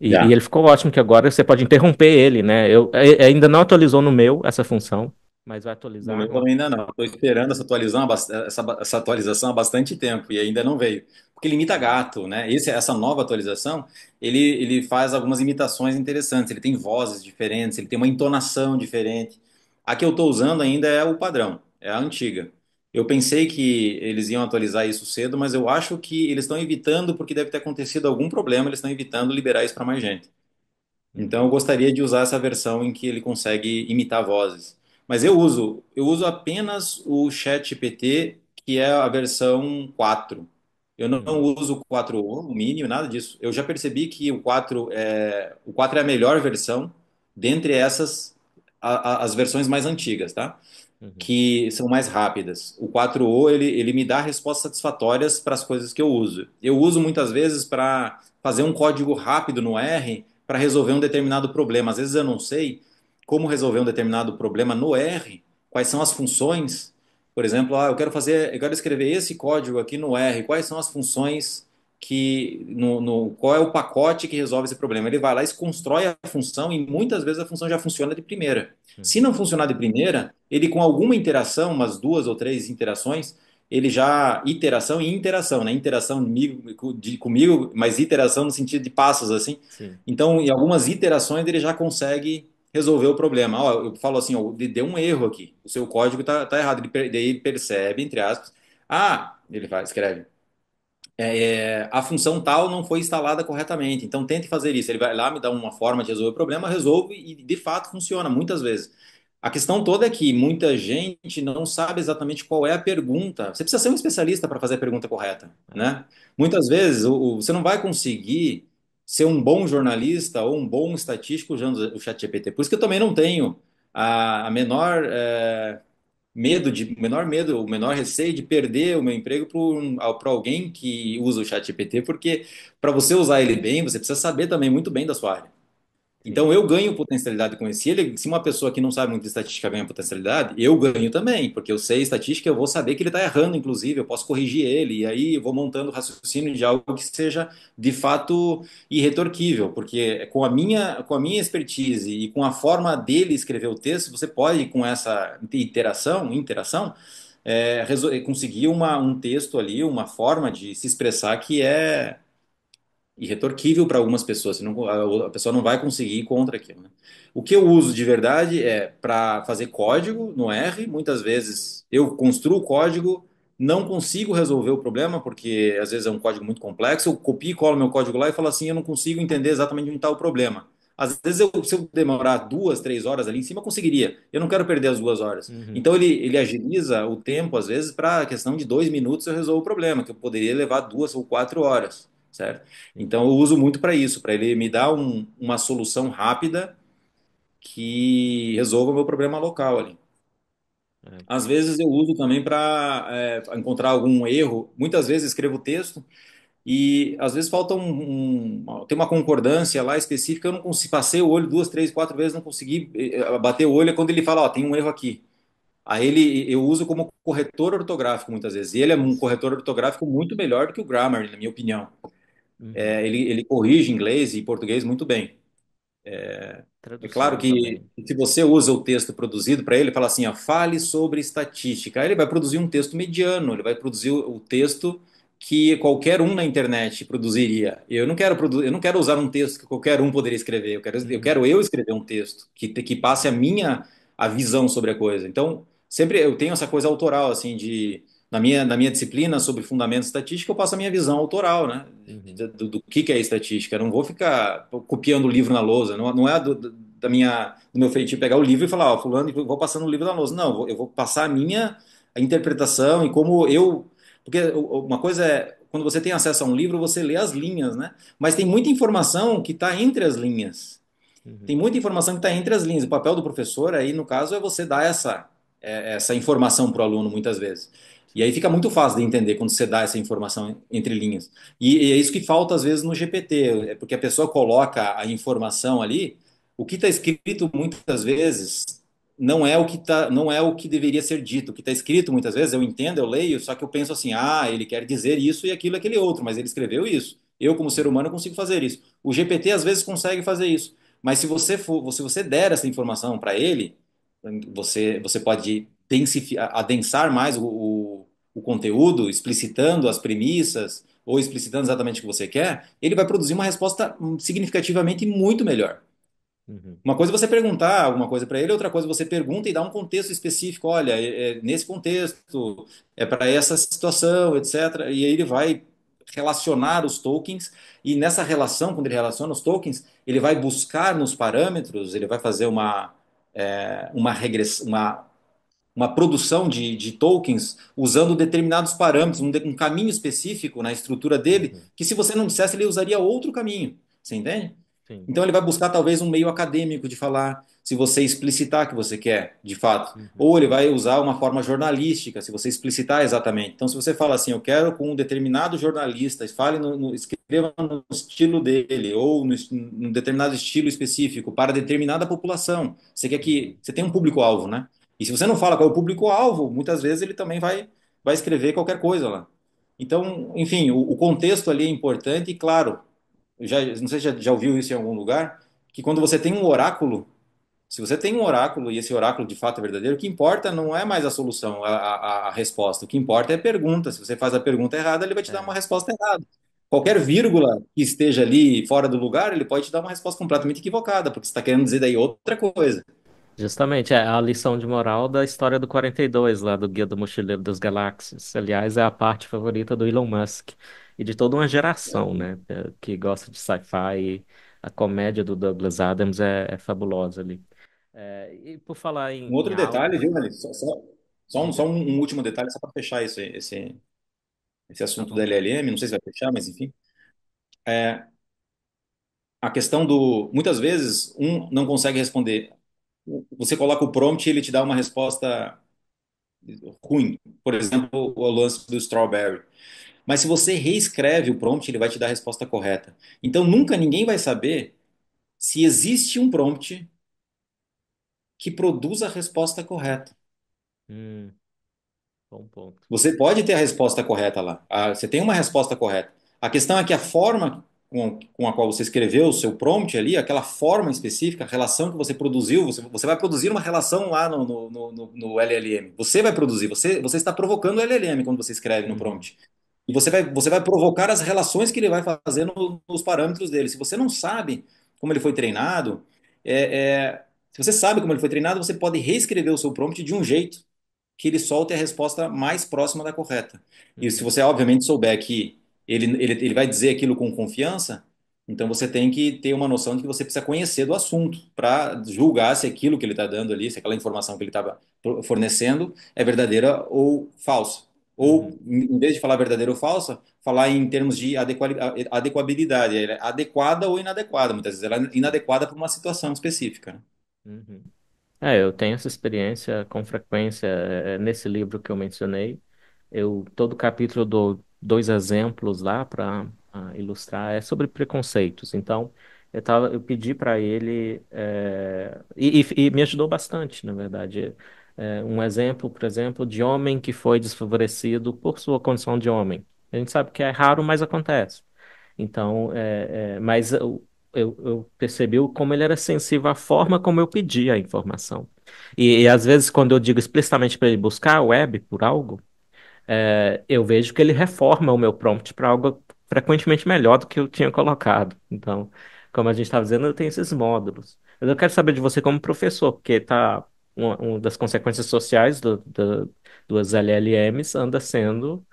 E, yeah. e ele ficou ótimo, que agora você pode interromper ele, né? Eu, eu, é, é, ainda não atualizou no meu essa função, mas vai atualizar. Não, eu ainda não. Estou esperando essa atualização, essa, essa, atualização há bastante tempo e ainda não veio. Porque limita gato, né? Esse, essa nova atualização, ele, ele faz algumas imitações interessantes. Ele tem vozes diferentes, ele tem uma entonação diferente. A que eu estou usando ainda é o padrão, é a antiga. Eu pensei que eles iam atualizar isso cedo, mas eu acho que eles estão evitando, porque deve ter acontecido algum problema, eles estão evitando liberar isso para mais gente. Então eu gostaria de usar essa versão em que ele consegue imitar vozes. Mas eu uso, eu uso apenas o ChatGPT, que é a versão 4. Eu não, uhum. uso o 4 o mínimo, nada disso. Eu já percebi que o 4 é, o 4 é a melhor versão dentre essas a, a, as versões mais antigas, tá? Uhum. Que são mais rápidas. O 4O ele, ele me dá respostas satisfatórias para as coisas que eu uso. Eu uso muitas vezes para fazer um código rápido no R para resolver um determinado problema. Às vezes eu não sei, como resolver um determinado problema no R, quais são as funções. Por exemplo, ah, eu quero fazer, eu quero escrever esse código aqui no R, quais são as funções que no, no, qual é o pacote que resolve esse problema. Ele vai lá e constrói a função e muitas vezes a função já funciona de primeira. Hum. Se não funcionar de primeira, ele com alguma interação, umas duas ou três interações, ele já iteração e interação, né? Interação comigo, de, comigo mas iteração no sentido de passos assim. Sim. Então, em algumas iterações ele já consegue resolver o problema. Ó, eu falo assim, ó, deu um erro aqui, o seu código está tá errado. Ele, daí ele percebe, entre aspas, ah, ele vai, escreve, é, é, a função tal não foi instalada corretamente, então tente fazer isso. Ele vai lá, me dá uma forma de resolver o problema, resolve e de fato funciona, muitas vezes. A questão toda é que muita gente não sabe exatamente qual é a pergunta. Você precisa ser um especialista para fazer a pergunta correta, né? Muitas vezes o, o, você não vai conseguir ser um bom jornalista ou um bom estatístico usando o ChatGPT. Por isso que eu também não tenho a, a menor é, medo de menor medo, o menor receio de perder o meu emprego para alguém que usa o ChatGPT, porque para você usar ele bem, você precisa saber também muito bem da sua área. Então eu ganho potencialidade com esse. Ele, se uma pessoa que não sabe muito de estatística ganha potencialidade, eu ganho também, porque eu sei estatística, eu vou saber que ele está errando, inclusive, eu posso corrigir ele, e aí eu vou montando o raciocínio de algo que seja de fato irretorquível, porque com a minha, com a minha expertise e com a forma dele escrever o texto, você pode, com essa interação, interação, eh, é, conseguir uma, um texto ali, uma forma de se expressar que é irretorquível para algumas pessoas, senão a pessoa não vai conseguir ir contra aquilo. Né? O que eu uso de verdade é para fazer código no R, muitas vezes eu construo o código, não consigo resolver o problema, porque às vezes é um código muito complexo, eu copio e colo meu código lá e falo assim, eu não consigo entender exatamente onde está o problema. Às vezes, eu, se eu demorar duas, três horas ali em cima, eu conseguiria. Eu não quero perder as duas horas. Uhum. Então, ele, ele agiliza o tempo, às vezes, para a questão de dois minutos eu resolvo o problema, que eu poderia levar duas ou quatro horas certo? Então eu uso muito para isso, para ele me dar um, uma solução rápida que resolva o meu problema local ali. É. Às vezes eu uso também para é, encontrar algum erro. Muitas vezes escrevo texto e às vezes falta um, um- tem uma concordância lá específica. Eu não consigo, passei o olho duas, três, quatro vezes, não consegui eh, bater o olho. É quando ele fala, ó, tem um erro aqui. Aí ele eu uso como corretor ortográfico muitas vezes. E ele é um corretor ortográfico muito melhor do que o Grammarly, na minha opinião. É, uhum. É, ele, ele corrige inglês e português muito bem. É, é claro que também. se você usa o texto produzido para ele, fala assim, ó, fale sobre estatística. Aí ele vai produzir um texto mediano, ele vai produzir o, o texto que qualquer um na internet produziria. Eu não quero produzir, eu não quero usar um texto que qualquer um poderia escrever. Eu quero, eu uhum. quero eu escrever um texto que que passe a minha a visão sobre a coisa. Então sempre eu tenho essa coisa autoral assim de na minha, na minha disciplina sobre fundamentos estatísticos, eu passo a minha visão autoral, né? Uhum. Do, do que, é estatística. Eu não vou ficar copiando o livro na lousa, não, não é do, da minha, do meu feitio pegar o livro e falar, ó, oh, fulano, vou passando o livro na lousa. Não, eu vou passar a minha a interpretação e como eu. Porque uma coisa é, quando você tem acesso a um livro, você lê as linhas, né? Mas tem muita informação que está entre as linhas. Uhum. Tem muita informação que está entre as linhas. O papel do professor aí, no caso, é você dar essa, é, essa informação para o aluno, muitas vezes. E aí fica muito fácil de entender quando você dá essa informação entre linhas. E, e é isso que falta às vezes no GPT, é porque a pessoa coloca a informação ali, o que está escrito muitas vezes não é o que tá, não é o que deveria ser dito. O que está escrito muitas vezes eu entendo, eu leio, só que eu penso assim, ah, ele quer dizer isso e aquilo, aquele outro, mas ele escreveu isso. Eu como ser humano consigo fazer isso. O GPT às vezes consegue fazer isso, mas se você for, se você der essa informação para ele, você você pode densificar, adensar mais o, o, o conteúdo, explicitando as premissas ou explicitando exatamente o que você quer, ele vai produzir uma resposta significativamente muito melhor. Uhum. Uma coisa é você perguntar alguma coisa para ele, outra coisa é você pergunta e dá um contexto específico. Olha, é, é nesse contexto, é para essa situação, etc. E aí ele vai relacionar os tokens e nessa relação, quando ele relaciona os tokens, ele vai buscar nos parâmetros, ele vai fazer uma, é, uma regressão, uma uma produção de, de tokens usando determinados parâmetros, um, de, um, caminho específico na estrutura dele, uhum. que se você não dissesse, ele usaria outro caminho. Você entende? Sim. Então ele vai buscar talvez um meio acadêmico de falar, se você explicitar que você quer, de fato. Uhum. Ou ele vai usar uma forma jornalística, se você explicitar exatamente. Então, se você fala assim, eu quero com um determinado jornalista, fale no, no escreva no estilo dele, ou no, num determinado estilo específico, para determinada população. Você quer que. Uhum. Você tem um público-alvo, né? E se você não fala qual é o público-alvo, muitas vezes ele também vai, vai escrever qualquer coisa lá. Então, enfim, o, o contexto ali é importante e, claro, já, não sei se já, já ouviu isso em algum lugar, que quando você tem um oráculo, se você tem um oráculo e esse oráculo de fato é verdadeiro, o que importa não é mais a solução, a, a, a resposta. O que importa é a pergunta. Se você faz a pergunta errada, ele vai te dar é. uma resposta errada. Qualquer vírgula que esteja ali fora do lugar, ele pode te dar uma resposta completamente equivocada, porque você está querendo dizer daí outra coisa. Justamente, é a lição de moral da história do 42, lá do Guia do Mochileiro das Galáxias. Aliás, é a parte favorita do Elon Musk e de toda uma geração, né? É, que gosta de sci-fi a comédia do Douglas Adams é, é fabulosa ali. É, e por falar Um em, outro detalhe, viu, Nelly? Só, só- só um, só um último detalhe, só para fechar esse, esse, esse tá assunto da bom? LLM, não sei se vai fechar, mas enfim. É, a questão do. Muitas vezes, um não consegue responder você coloca o prompt e ele te dá uma resposta ruim. Por exemplo, o lance do Strawberry. Mas se você reescreve o prompt, ele vai te dar a resposta correta. Então nunca ninguém vai saber se existe um prompt que produz a resposta correta. Hum, bom ponto. Você pode ter a resposta correta lá. Ah, você tem uma resposta correta. A questão é que a forma com, com a qual você escreveu o seu prompt ali, aquela forma específica, a relação que você produziu, você, você vai produzir uma relação lá no, no, no, no LLM. Você vai produzir, você, você está provocando o LLM quando você escreve no uhum. prompt. E você vai, você vai provocar as relações que ele vai fazer no, nos parâmetros dele. Se você não sabe como ele foi treinado, é, é, se você sabe como ele foi treinado, você pode reescrever o seu prompt de um jeito que ele solte a resposta mais próxima da correta. E se uhum. você, obviamente, souber que ele, ele, ele vai dizer aquilo com confiança, então você tem que ter uma noção de que você precisa conhecer do assunto para julgar se aquilo que ele está dando ali, se aquela informação que ele estava fornecendo é verdadeira ou falsa. Ou, uhum. em vez de falar verdadeira ou falsa, falar em termos de adequabilidade. Ela é adequada ou inadequada. Muitas vezes ela é inadequada para uma situação específica. Né? Uhum. É, eu tenho essa experiência com frequência. É, é, nesse livro que eu mencionei, eu todo capítulo dou dois exemplos lá para ah, ilustrar, é sobre preconceitos. Então, eu, tava, eu pedi para ele, é, e, e, e, me ajudou bastante, na verdade. É, um exemplo, por exemplo, de homem que foi desfavorecido por sua condição de homem. A gente sabe que é raro, mas acontece. Então, é, é mas eu, eu, eu percebi como ele era sensível à forma como eu pedi a informação. E, e às vezes, quando eu digo explicitamente para ele buscar a web por algo, é, eu vejo que ele reforma o meu prompt para algo frequentemente melhor do que eu tinha colocado. Então, como a gente estava dizendo, eu tenho esses módulos. Mas eu quero saber de você como professor, porque tá uma, uma das consequências sociais do, do, dos LLMs anda sendo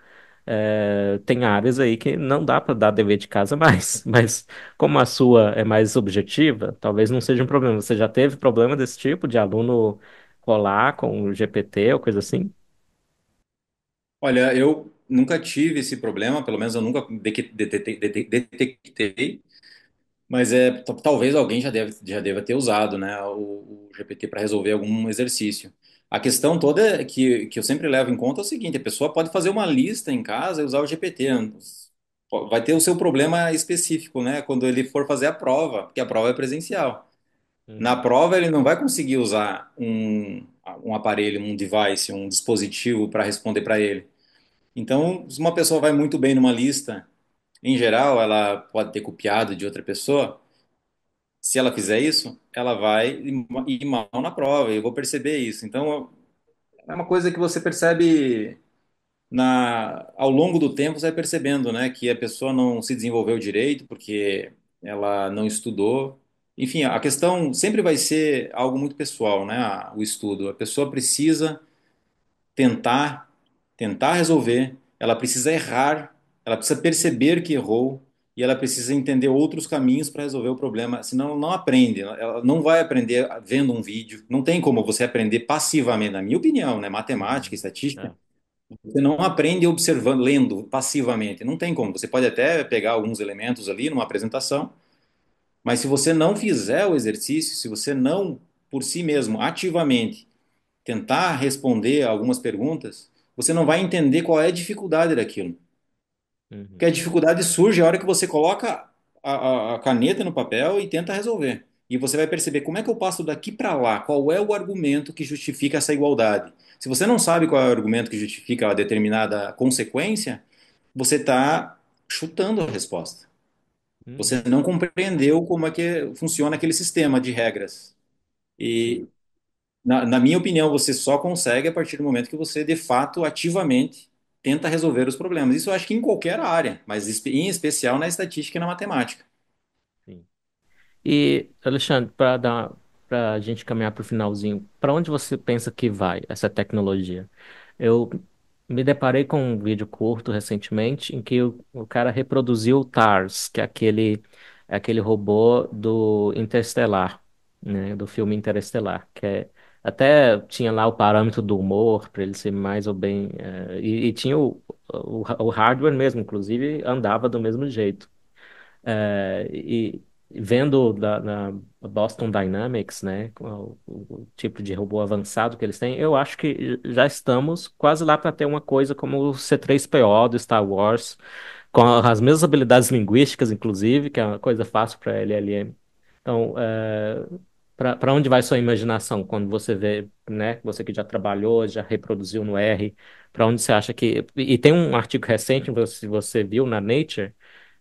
é, tem áreas aí que não dá para dar dever de casa mais, mas como a sua é mais objetiva, talvez não seja um problema. Você já teve problema desse tipo de aluno colar com o GPT ou coisa assim? Olha, eu nunca tive esse problema, pelo menos eu nunca detectei, mas é, talvez alguém já deve, já deva ter usado, né, o, o GPT para resolver algum exercício. A questão toda é que, que eu sempre levo em conta é o seguinte, a pessoa pode fazer uma lista em casa e usar o GPT. Vai ter o seu problema específico, né, quando ele for fazer a prova, porque a prova é presencial. Uhum. Na prova, ele não vai conseguir usar um, um aparelho, um device, um dispositivo para responder para ele. Então, se uma pessoa vai muito bem numa lista, em geral, ela pode ter copiado de outra pessoa. Se ela fizer isso, ela vai ir mal na prova, eu vou perceber isso. Então, é uma coisa que você percebe na, ao longo do tempo você vai percebendo, né, que a pessoa não se desenvolveu direito porque ela não estudou. Enfim, a questão sempre vai ser algo muito pessoal, né, o estudo. A pessoa precisa tentar tentar resolver, ela precisa errar, ela precisa perceber que errou e ela precisa entender outros caminhos para resolver o problema, senão ela não aprende, ela não vai aprender vendo um vídeo, não tem como você aprender passivamente, na minha opinião, né, matemática, estatística, é. você não aprende observando, lendo passivamente, não tem como, você pode até pegar alguns elementos ali numa apresentação, mas se você não fizer o exercício, se você não, por si mesmo, ativamente, tentar responder algumas perguntas, você não vai entender qual é a dificuldade daquilo. Uhum. Porque a dificuldade surge a hora que você coloca a, a, a caneta no papel e tenta resolver. E você vai perceber como é que eu passo daqui para lá, qual é o argumento que justifica essa igualdade. Se você não sabe qual é o argumento que justifica a determinada consequência, você está chutando a resposta. Uhum. Você não compreendeu como é que funciona aquele sistema de regras. E na, na minha opinião, você só consegue a partir do momento que você, de fato, ativamente tenta resolver os problemas. Isso eu acho que em qualquer área, mas em especial na estatística e na matemática. Sim. E, Alexandre, para dar para a gente caminhar para o finalzinho, para onde você pensa que vai essa tecnologia? Eu me deparei com um vídeo curto recentemente em que o, o cara reproduziu o TARS, que é aquele, é aquele robô do Interstellar, né, do filme Interestelar, que é até tinha lá o parâmetro do humor, para ele ser mais ou bem. É, e, e tinha o, o, o hardware mesmo, inclusive andava do mesmo jeito. É, e vendo da, na Boston Dynamics, né, o, o tipo de robô avançado que eles têm, eu acho que já estamos quase lá para ter uma coisa como o C3PO do Star Wars, com as mesmas habilidades linguísticas, inclusive, que é uma coisa fácil para LLM. Então, é, para onde vai sua imaginação quando você vê, né, você que já trabalhou, já reproduziu no R, para onde você acha que e tem um artigo recente, se você viu na Nature,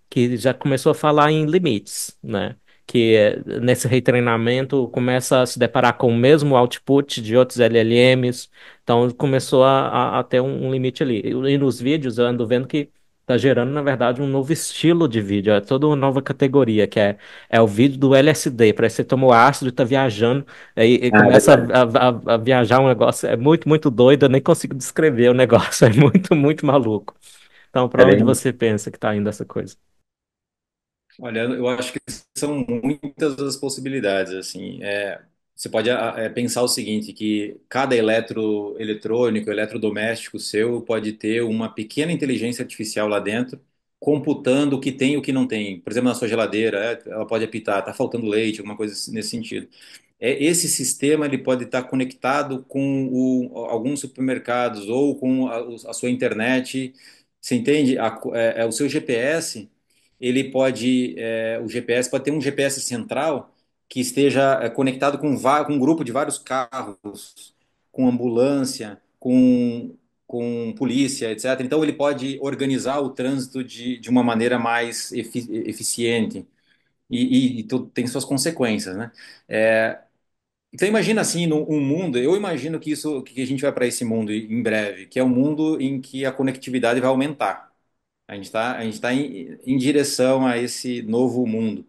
que já começou a falar em limites, né? Que é, nesse retreinamento começa a se deparar com o mesmo output de outros LLMs, então começou a, a, a ter um, um limite ali. E nos vídeos eu ando vendo que tá gerando, na verdade, um novo estilo de vídeo, é toda uma nova categoria, que é, é o vídeo do LSD, parece que você tomou ácido e tá viajando, aí ah, é começa a, a, a, viajar um negócio, é muito, muito doido, eu nem consigo descrever o negócio, é muito, muito maluco. Então, para é onde você pensa que tá indo essa coisa? Olha, eu acho que são muitas as possibilidades, assim, é, você pode ah, ah, é, pensar o seguinte, que cada eletroeletrônico, eletrodoméstico seu pode ter uma pequena inteligência artificial lá dentro, computando o que tem e o que não tem. Por exemplo, na sua geladeira, é, ela pode apitar, está faltando leite, alguma coisa nesse sentido. É, esse sistema ele pode estar tá conectado com o, alguns supermercados ou com a, a, sua internet. Você entende? A, é, é o seu GPS, ele pode, é, o GPS pode ter um GPS central que esteja eh, conectado com, com um grupo de vários carros, com ambulância, com, com polícia, etc. Então, ele pode organizar o trânsito de, de uma maneira mais eficiente. E, e, e tudo tem suas consequências, né? É, então imagina assim um mundo, eu imagino que isso que a gente vai para esse mundo em breve, que é um mundo em que a conectividade vai aumentar. A gente está a gente tá em, em direção a esse novo mundo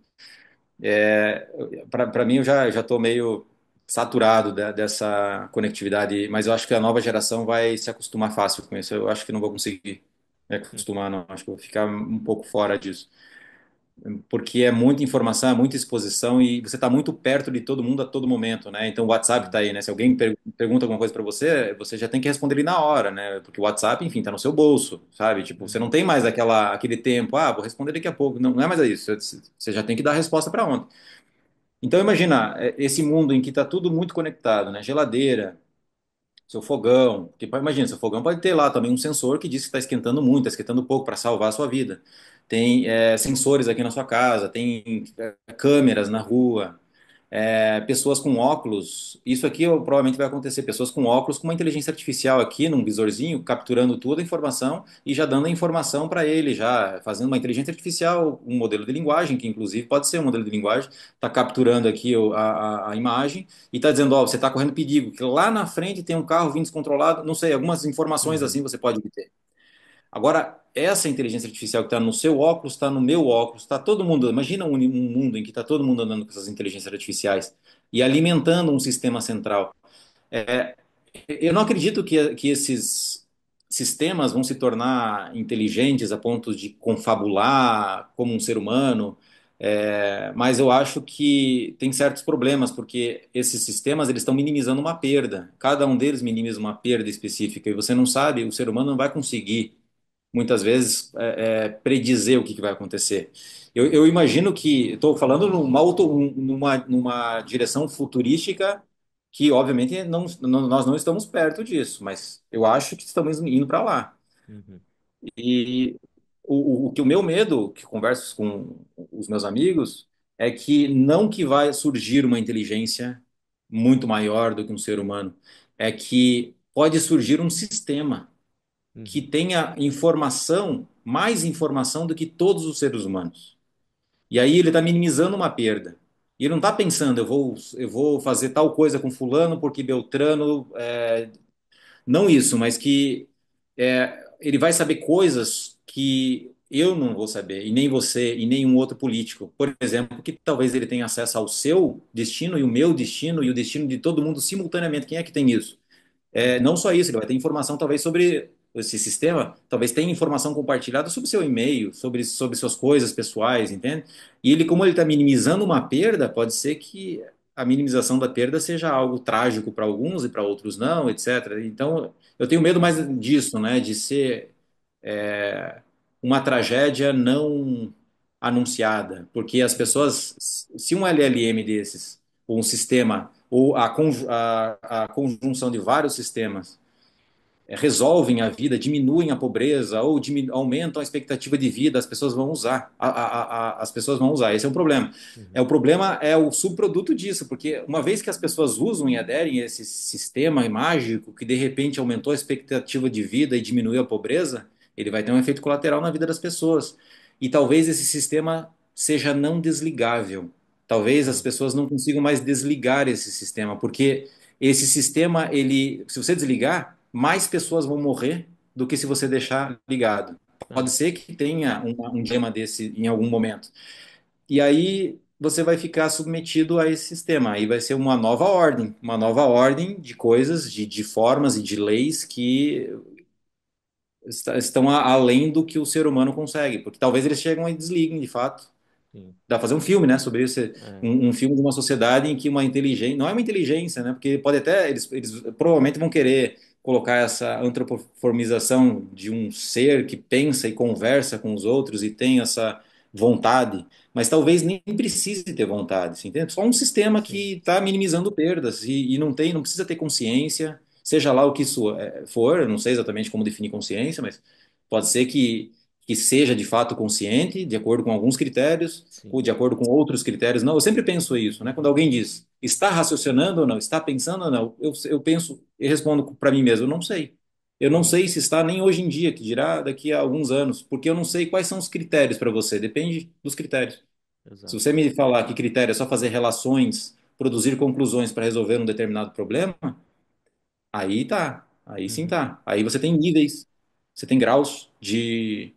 é, para mim eu já já estou meio saturado da, dessa conectividade, mas eu acho que a nova geração vai se acostumar fácil com isso. Eu acho que não vou conseguir me acostumar, não. Acho que vou ficar um pouco fora disso porque é muita informação, é muita exposição e você está muito perto de todo mundo a todo momento, né? Então o WhatsApp está aí, né? Se alguém per pergunta alguma coisa para você, você já tem que responder ele na hora, né? Porque o WhatsApp, enfim, está no seu bolso, sabe? Tipo, você não tem mais aquela, aquele tempo, ah, vou responder daqui a pouco. Não, não é mais isso, você já tem que dar a resposta para ontem. Então imagina é, esse mundo em que está tudo muito conectado, né? Geladeira, seu fogão, que imagina, seu fogão pode ter lá também um sensor que diz que está esquentando muito, está esquentando pouco para salvar a sua vida tem é, sensores aqui na sua casa, tem é, câmeras na rua, é, pessoas com óculos. Isso aqui provavelmente vai acontecer. Pessoas com óculos com uma inteligência artificial aqui num visorzinho, capturando toda a informação e já dando a informação para ele, já fazendo uma inteligência artificial, um modelo de linguagem, que inclusive pode ser um modelo de linguagem, está capturando aqui a, a, imagem e está dizendo: Ó, oh, você está correndo perigo, que lá na frente tem um carro vindo descontrolado. Não sei, algumas informações uhum. assim você pode obter. Agora, essa inteligência artificial que está no seu óculos, está no meu óculos, está todo mundo. Imagina um, mundo em que está todo mundo andando com essas inteligências artificiais e alimentando um sistema central. É, eu não acredito que, que esses sistemas vão se tornar inteligentes a ponto de confabular como um ser humano, é, mas eu acho que tem certos problemas porque esses sistemas eles estão minimizando uma perda. Cada um deles minimiza uma perda específica e você não sabe, o ser humano não vai conseguir muitas vezes é, é, predizer o que, que vai acontecer. Eu, eu imagino que estou falando numa, auto, numa, numa direção futurística que, obviamente, não, não, nós não estamos perto disso, mas eu acho que estamos indo para lá. Uhum. E o, o que o meu medo, que converso com os meus amigos, é que não que vai surgir uma inteligência muito maior do que um ser humano, é que pode surgir um sistema que uhum. tenha informação, mais informação do que todos os seres humanos. E aí ele está minimizando uma perda. E ele não está pensando, eu vou, eu vou fazer tal coisa com fulano porque Beltrano. É... Não isso, mas que é, ele vai saber coisas que eu não vou saber, e nem você, e nenhum outro político. Por exemplo, que talvez ele tenha acesso ao seu destino e o meu destino e o destino de todo mundo simultaneamente. Quem é que tem isso? É, não só isso, ele vai ter informação talvez sobre esse sistema, talvez tenha informação compartilhada sobre seu e-mail, sobre, sobre suas coisas pessoais, entende? E ele, como ele está minimizando uma perda, pode ser que a minimização da perda seja algo trágico para alguns e para outros não, etc. Então, eu tenho medo mais disso, né? De ser é, uma tragédia não anunciada, porque as pessoas, se um LLM desses, ou um sistema, ou a, a, a conjunção de vários sistemas, é, resolvem a vida, diminuem a pobreza ou diminu aumentam a expectativa de vida, as pessoas vão usar. A, a, a, as pessoas vão usar. Esse é o problema. Uhum. É o problema é o subproduto disso, porque uma vez que as pessoas usam e aderem a esse sistema mágico que de repente aumentou a expectativa de vida e diminuiu a pobreza, ele vai ter um efeito colateral na vida das pessoas. E talvez esse sistema seja não desligável. Talvez as uhum. pessoas não consigam mais desligar esse sistema, porque esse sistema ele, se você desligar, mais pessoas vão morrer do que se você deixar ligado. Tá. Pode ser que tenha um, um dilema desse em algum momento. E aí você vai ficar submetido a esse sistema. Aí vai ser uma nova ordem, uma nova ordem de coisas, de, de formas e de leis que está, estão a, além do que o ser humano consegue. Porque talvez eles cheguem e desliguem, de fato. Sim. Dá pra fazer um filme, né, sobre isso, é. um, um, filme de uma sociedade em que uma inteligência, não é uma inteligência, né, porque pode até, eles, eles provavelmente vão querer colocar essa antropoformização de um ser que pensa e conversa com os outros e tem essa vontade, mas talvez nem precise ter vontade, assim, entende? Só um sistema que está minimizando perdas e, e, não tem, não precisa ter consciência, seja lá o que isso é, for, não sei exatamente como definir consciência, mas pode ser que que seja de fato consciente, de acordo com alguns critérios, Sim. ou de acordo com outros critérios. Não, eu sempre penso isso, né? Quando alguém diz, está raciocinando ou não, está pensando ou não, eu, eu penso e respondo para mim mesmo, eu não sei. Eu não sei se está nem hoje em dia, que dirá daqui a alguns anos, porque eu não sei quais são os critérios para você, depende dos critérios. Exato. Se você me falar que critério é só fazer relações, produzir conclusões para resolver um determinado problema, aí tá, aí sim uhum. tá. Aí você tem níveis, você tem graus de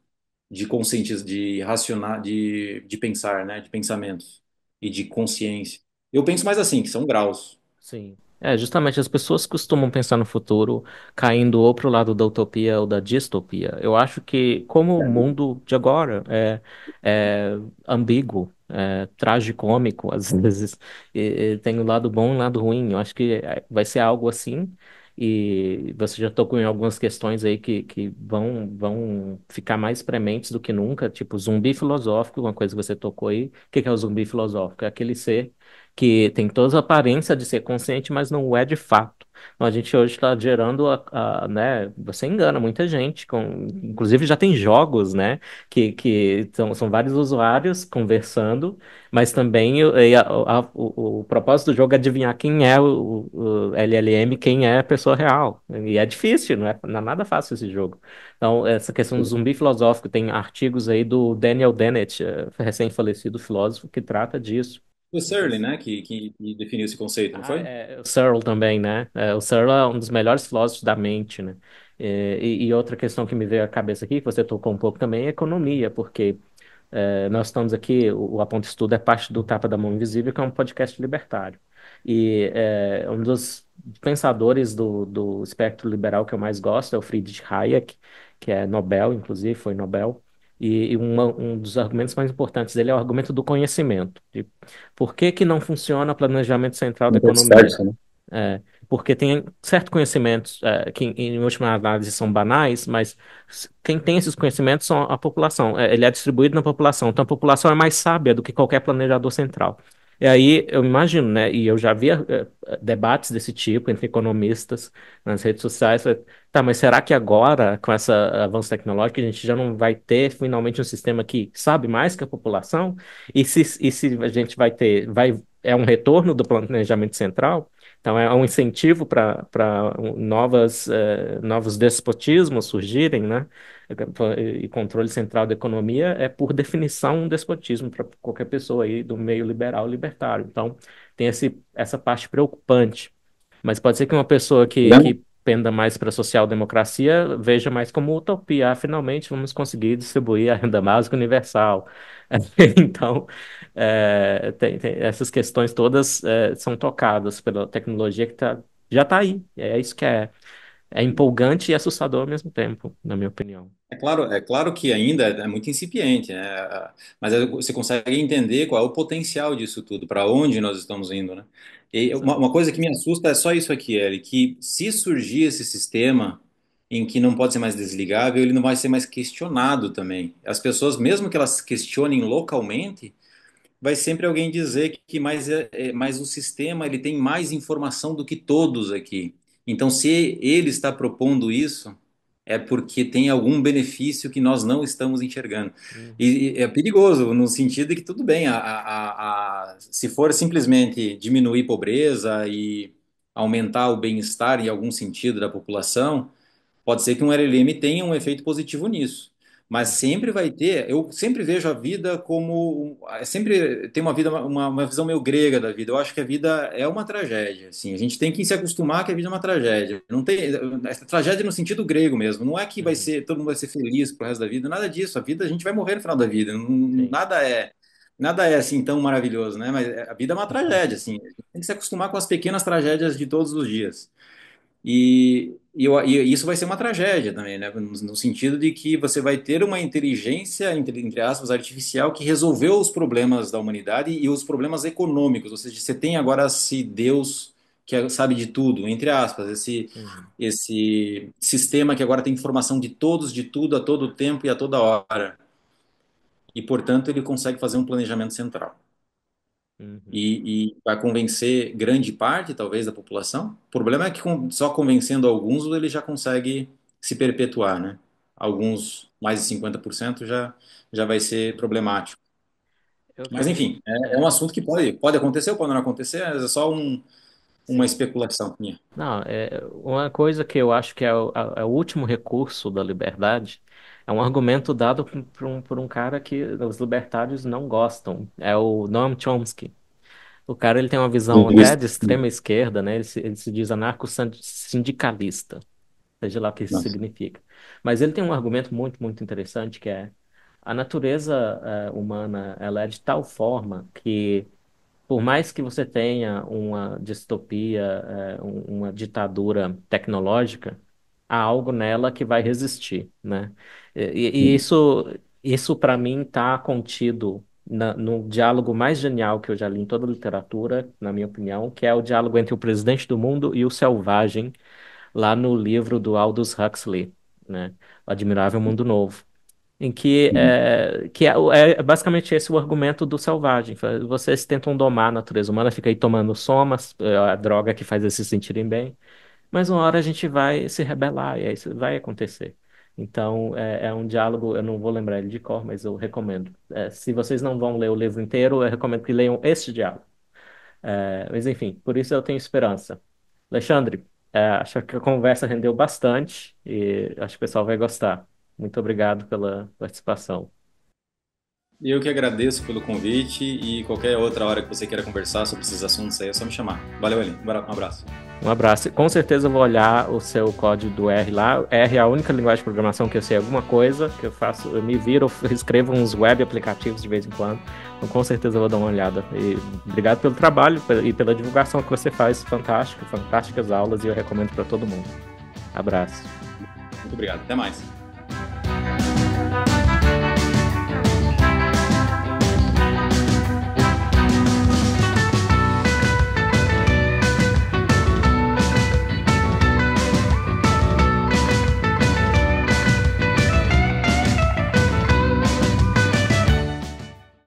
de consciência, de racionar, de, de pensar, né? De pensamentos e de consciência. Eu penso mais assim, que são graus. Sim. É, justamente as pessoas costumam pensar no futuro caindo ou pro lado da utopia ou da distopia. Eu acho que como o é. mundo de agora é, é ambíguo, é, tragicômico, às vezes, e, e tem o um lado bom e um lado ruim. Eu acho que é, vai ser algo assim e você já tocou em algumas questões aí que, que vão, vão ficar mais prementes do que nunca, tipo zumbi filosófico, uma coisa que você tocou aí. O que, que é o zumbi filosófico? É aquele ser que tem toda a aparência de ser consciente, mas não é de fato. Então, a gente hoje está gerando, a, a, né, você engana muita gente, com, inclusive já tem jogos, né, que, que são, são vários usuários conversando, mas também a, o, o, propósito do jogo é adivinhar quem é o, o, LLM, quem é a pessoa real, e é difícil, não é, não é nada fácil esse jogo. Então, essa questão do zumbi filosófico, tem artigos aí do Daniel Dennett, eh, recém-falecido filósofo, que trata disso. O Searle, né, que, que definiu esse conceito, não Ah, foi? é, o Searle também, né? É, o Searle é um dos melhores filósofos da mente, né? É, e, e outra questão que me veio à cabeça aqui, que você tocou um pouco também, é economia, porque é, nós estamos aqui, o, o Aponto Estudo é parte do Tapa da Mão Invisível, que é um podcast libertário. E é, um dos pensadores do, do espectro liberal que eu mais gosto é o Friedrich Hayek, que é Nobel, inclusive, foi Nobel. E uma, um dos argumentos mais importantes dele é o argumento do conhecimento. De por que, que não funciona o planejamento central da economia? Certo, né? É, porque tem certos conhecimentos é, que, em última análise, são banais, mas quem tem esses conhecimentos são a população. É, ele é distribuído na população. Então, a população é mais sábia do que qualquer planejador central. E aí eu imagino, né? E eu já vi uh, debates desse tipo entre economistas nas redes sociais. Tá, mas será que agora, com essa eh, avanço tecnológico, a gente já não vai ter finalmente um sistema que sabe mais que a população? E se, e se a gente vai ter, vai, é um retorno do planejamento central? Então é um incentivo para novas uh, novos despotismos surgirem, né? e controle central da economia é, por definição, um despotismo para qualquer pessoa aí do meio liberal libertário. Então, tem esse, essa parte preocupante. Mas pode ser que uma pessoa que, que penda mais para a social-democracia veja mais como utopia. Ah, finalmente vamos conseguir distribuir a renda básica universal. então, é, tem, tem, essas questões todas é, são tocadas pela tecnologia que tá, já está aí. É isso que é é empolgante e assustador ao mesmo tempo, na minha opinião. É claro, é claro que ainda é muito incipiente, né? mas é, você consegue entender qual é o potencial disso tudo, para onde nós estamos indo. Né? E uma, uma, coisa que me assusta é só isso aqui, Eli, que se surgir esse sistema em que não pode ser mais desligável, ele não vai ser mais questionado também. As pessoas, mesmo que elas questionem localmente, vai sempre alguém dizer que mais, é, é mais o sistema ele tem mais informação do que todos aqui. Então, se ele está propondo isso, é porque tem algum benefício que nós não estamos enxergando. Uhum. E, e, é perigoso, no sentido de que, tudo bem, a, a, a, se for simplesmente diminuir pobreza e aumentar o bem-estar em algum sentido da população, pode ser que um LLM tenha um efeito positivo nisso mas sempre vai ter. Eu sempre vejo a vida como sempre tem uma vida uma, uma, visão meio grega da vida. Eu acho que a vida é uma tragédia. Assim, a gente tem que se acostumar que a vida é uma tragédia. Não tem essa tragédia no sentido grego mesmo. Não é que vai uhum. ser todo mundo vai ser feliz pro resto da vida. Nada disso. A vida a gente vai morrer no final da vida. Não, nada é nada é assim tão maravilhoso, né? Mas a vida é uma tragédia. Assim, tem que se acostumar com as pequenas tragédias de todos os dias. E e, e, isso vai ser uma tragédia também, né? No, no, sentido de que você vai ter uma inteligência, entre, entre, aspas, artificial que resolveu os problemas da humanidade e os problemas econômicos. Ou seja, você tem agora esse Deus que é, sabe de tudo, entre aspas, esse, uhum. esse sistema que agora tem informação de todos, de tudo, a todo tempo e a toda hora. E, portanto, ele consegue fazer um planejamento central. Uhum. E, e, vai convencer grande parte, talvez, da população. O problema é que com, só convencendo alguns ele já consegue se perpetuar, né? Alguns, mais de 50%, já, já vai ser problemático. Eu Mas, enfim, é, é, um assunto que pode, pode acontecer ou pode não acontecer, é só um, uma especulação minha. Não, é uma coisa que eu acho que é o, é o último recurso da liberdade é um argumento dado por um, por um cara que os libertários não gostam. É o Noam Chomsky. O cara ele tem uma visão uhum. até de extrema esquerda, né? Ele se, ele se diz anarco-sindicalista, seja lá o que isso Nossa. significa. Mas ele tem um argumento muito, muito interessante que é a natureza eh, humana ela é de tal forma que por mais que você tenha uma distopia, eh, uma ditadura tecnológica, há algo nela que vai resistir, né? E, e uhum. isso, isso para mim está contido na, no diálogo mais genial que eu já li em toda a literatura, na minha opinião, que é o diálogo entre o presidente do mundo e o selvagem, lá no livro do Aldous Huxley, né? O Admirável Mundo Novo em que, é, uhum. que é, é, basicamente esse o argumento do selvagem. Vocês tentam domar a natureza humana, fica aí tomando somas, é a droga que faz eles se sentirem bem, mas uma hora a gente vai se rebelar e aí isso vai acontecer. Então, é, é, um diálogo, eu não vou lembrar ele de cor, mas eu recomendo. É, se vocês não vão ler o livro inteiro, eu recomendo que leiam este diálogo. É, mas, enfim, por isso eu tenho esperança. Alexandre, é, acho que a conversa rendeu bastante e acho que o pessoal vai gostar. Muito obrigado pela participação. Eu que agradeço pelo convite e qualquer outra hora que você queira conversar sobre esses assuntos aí é só me chamar. Valeu, Elin. Um abraço. Um abraço. Com certeza eu vou olhar o seu código do R lá. R é a única linguagem de programação que eu sei alguma coisa, que eu faço, eu me viro, eu escrevo uns web aplicativos de vez em quando. Então com certeza eu vou dar uma olhada. E obrigado pelo trabalho e pela divulgação que você faz, fantástico, fantásticas aulas e eu recomendo para todo mundo. Abraço. Muito obrigado. Até mais.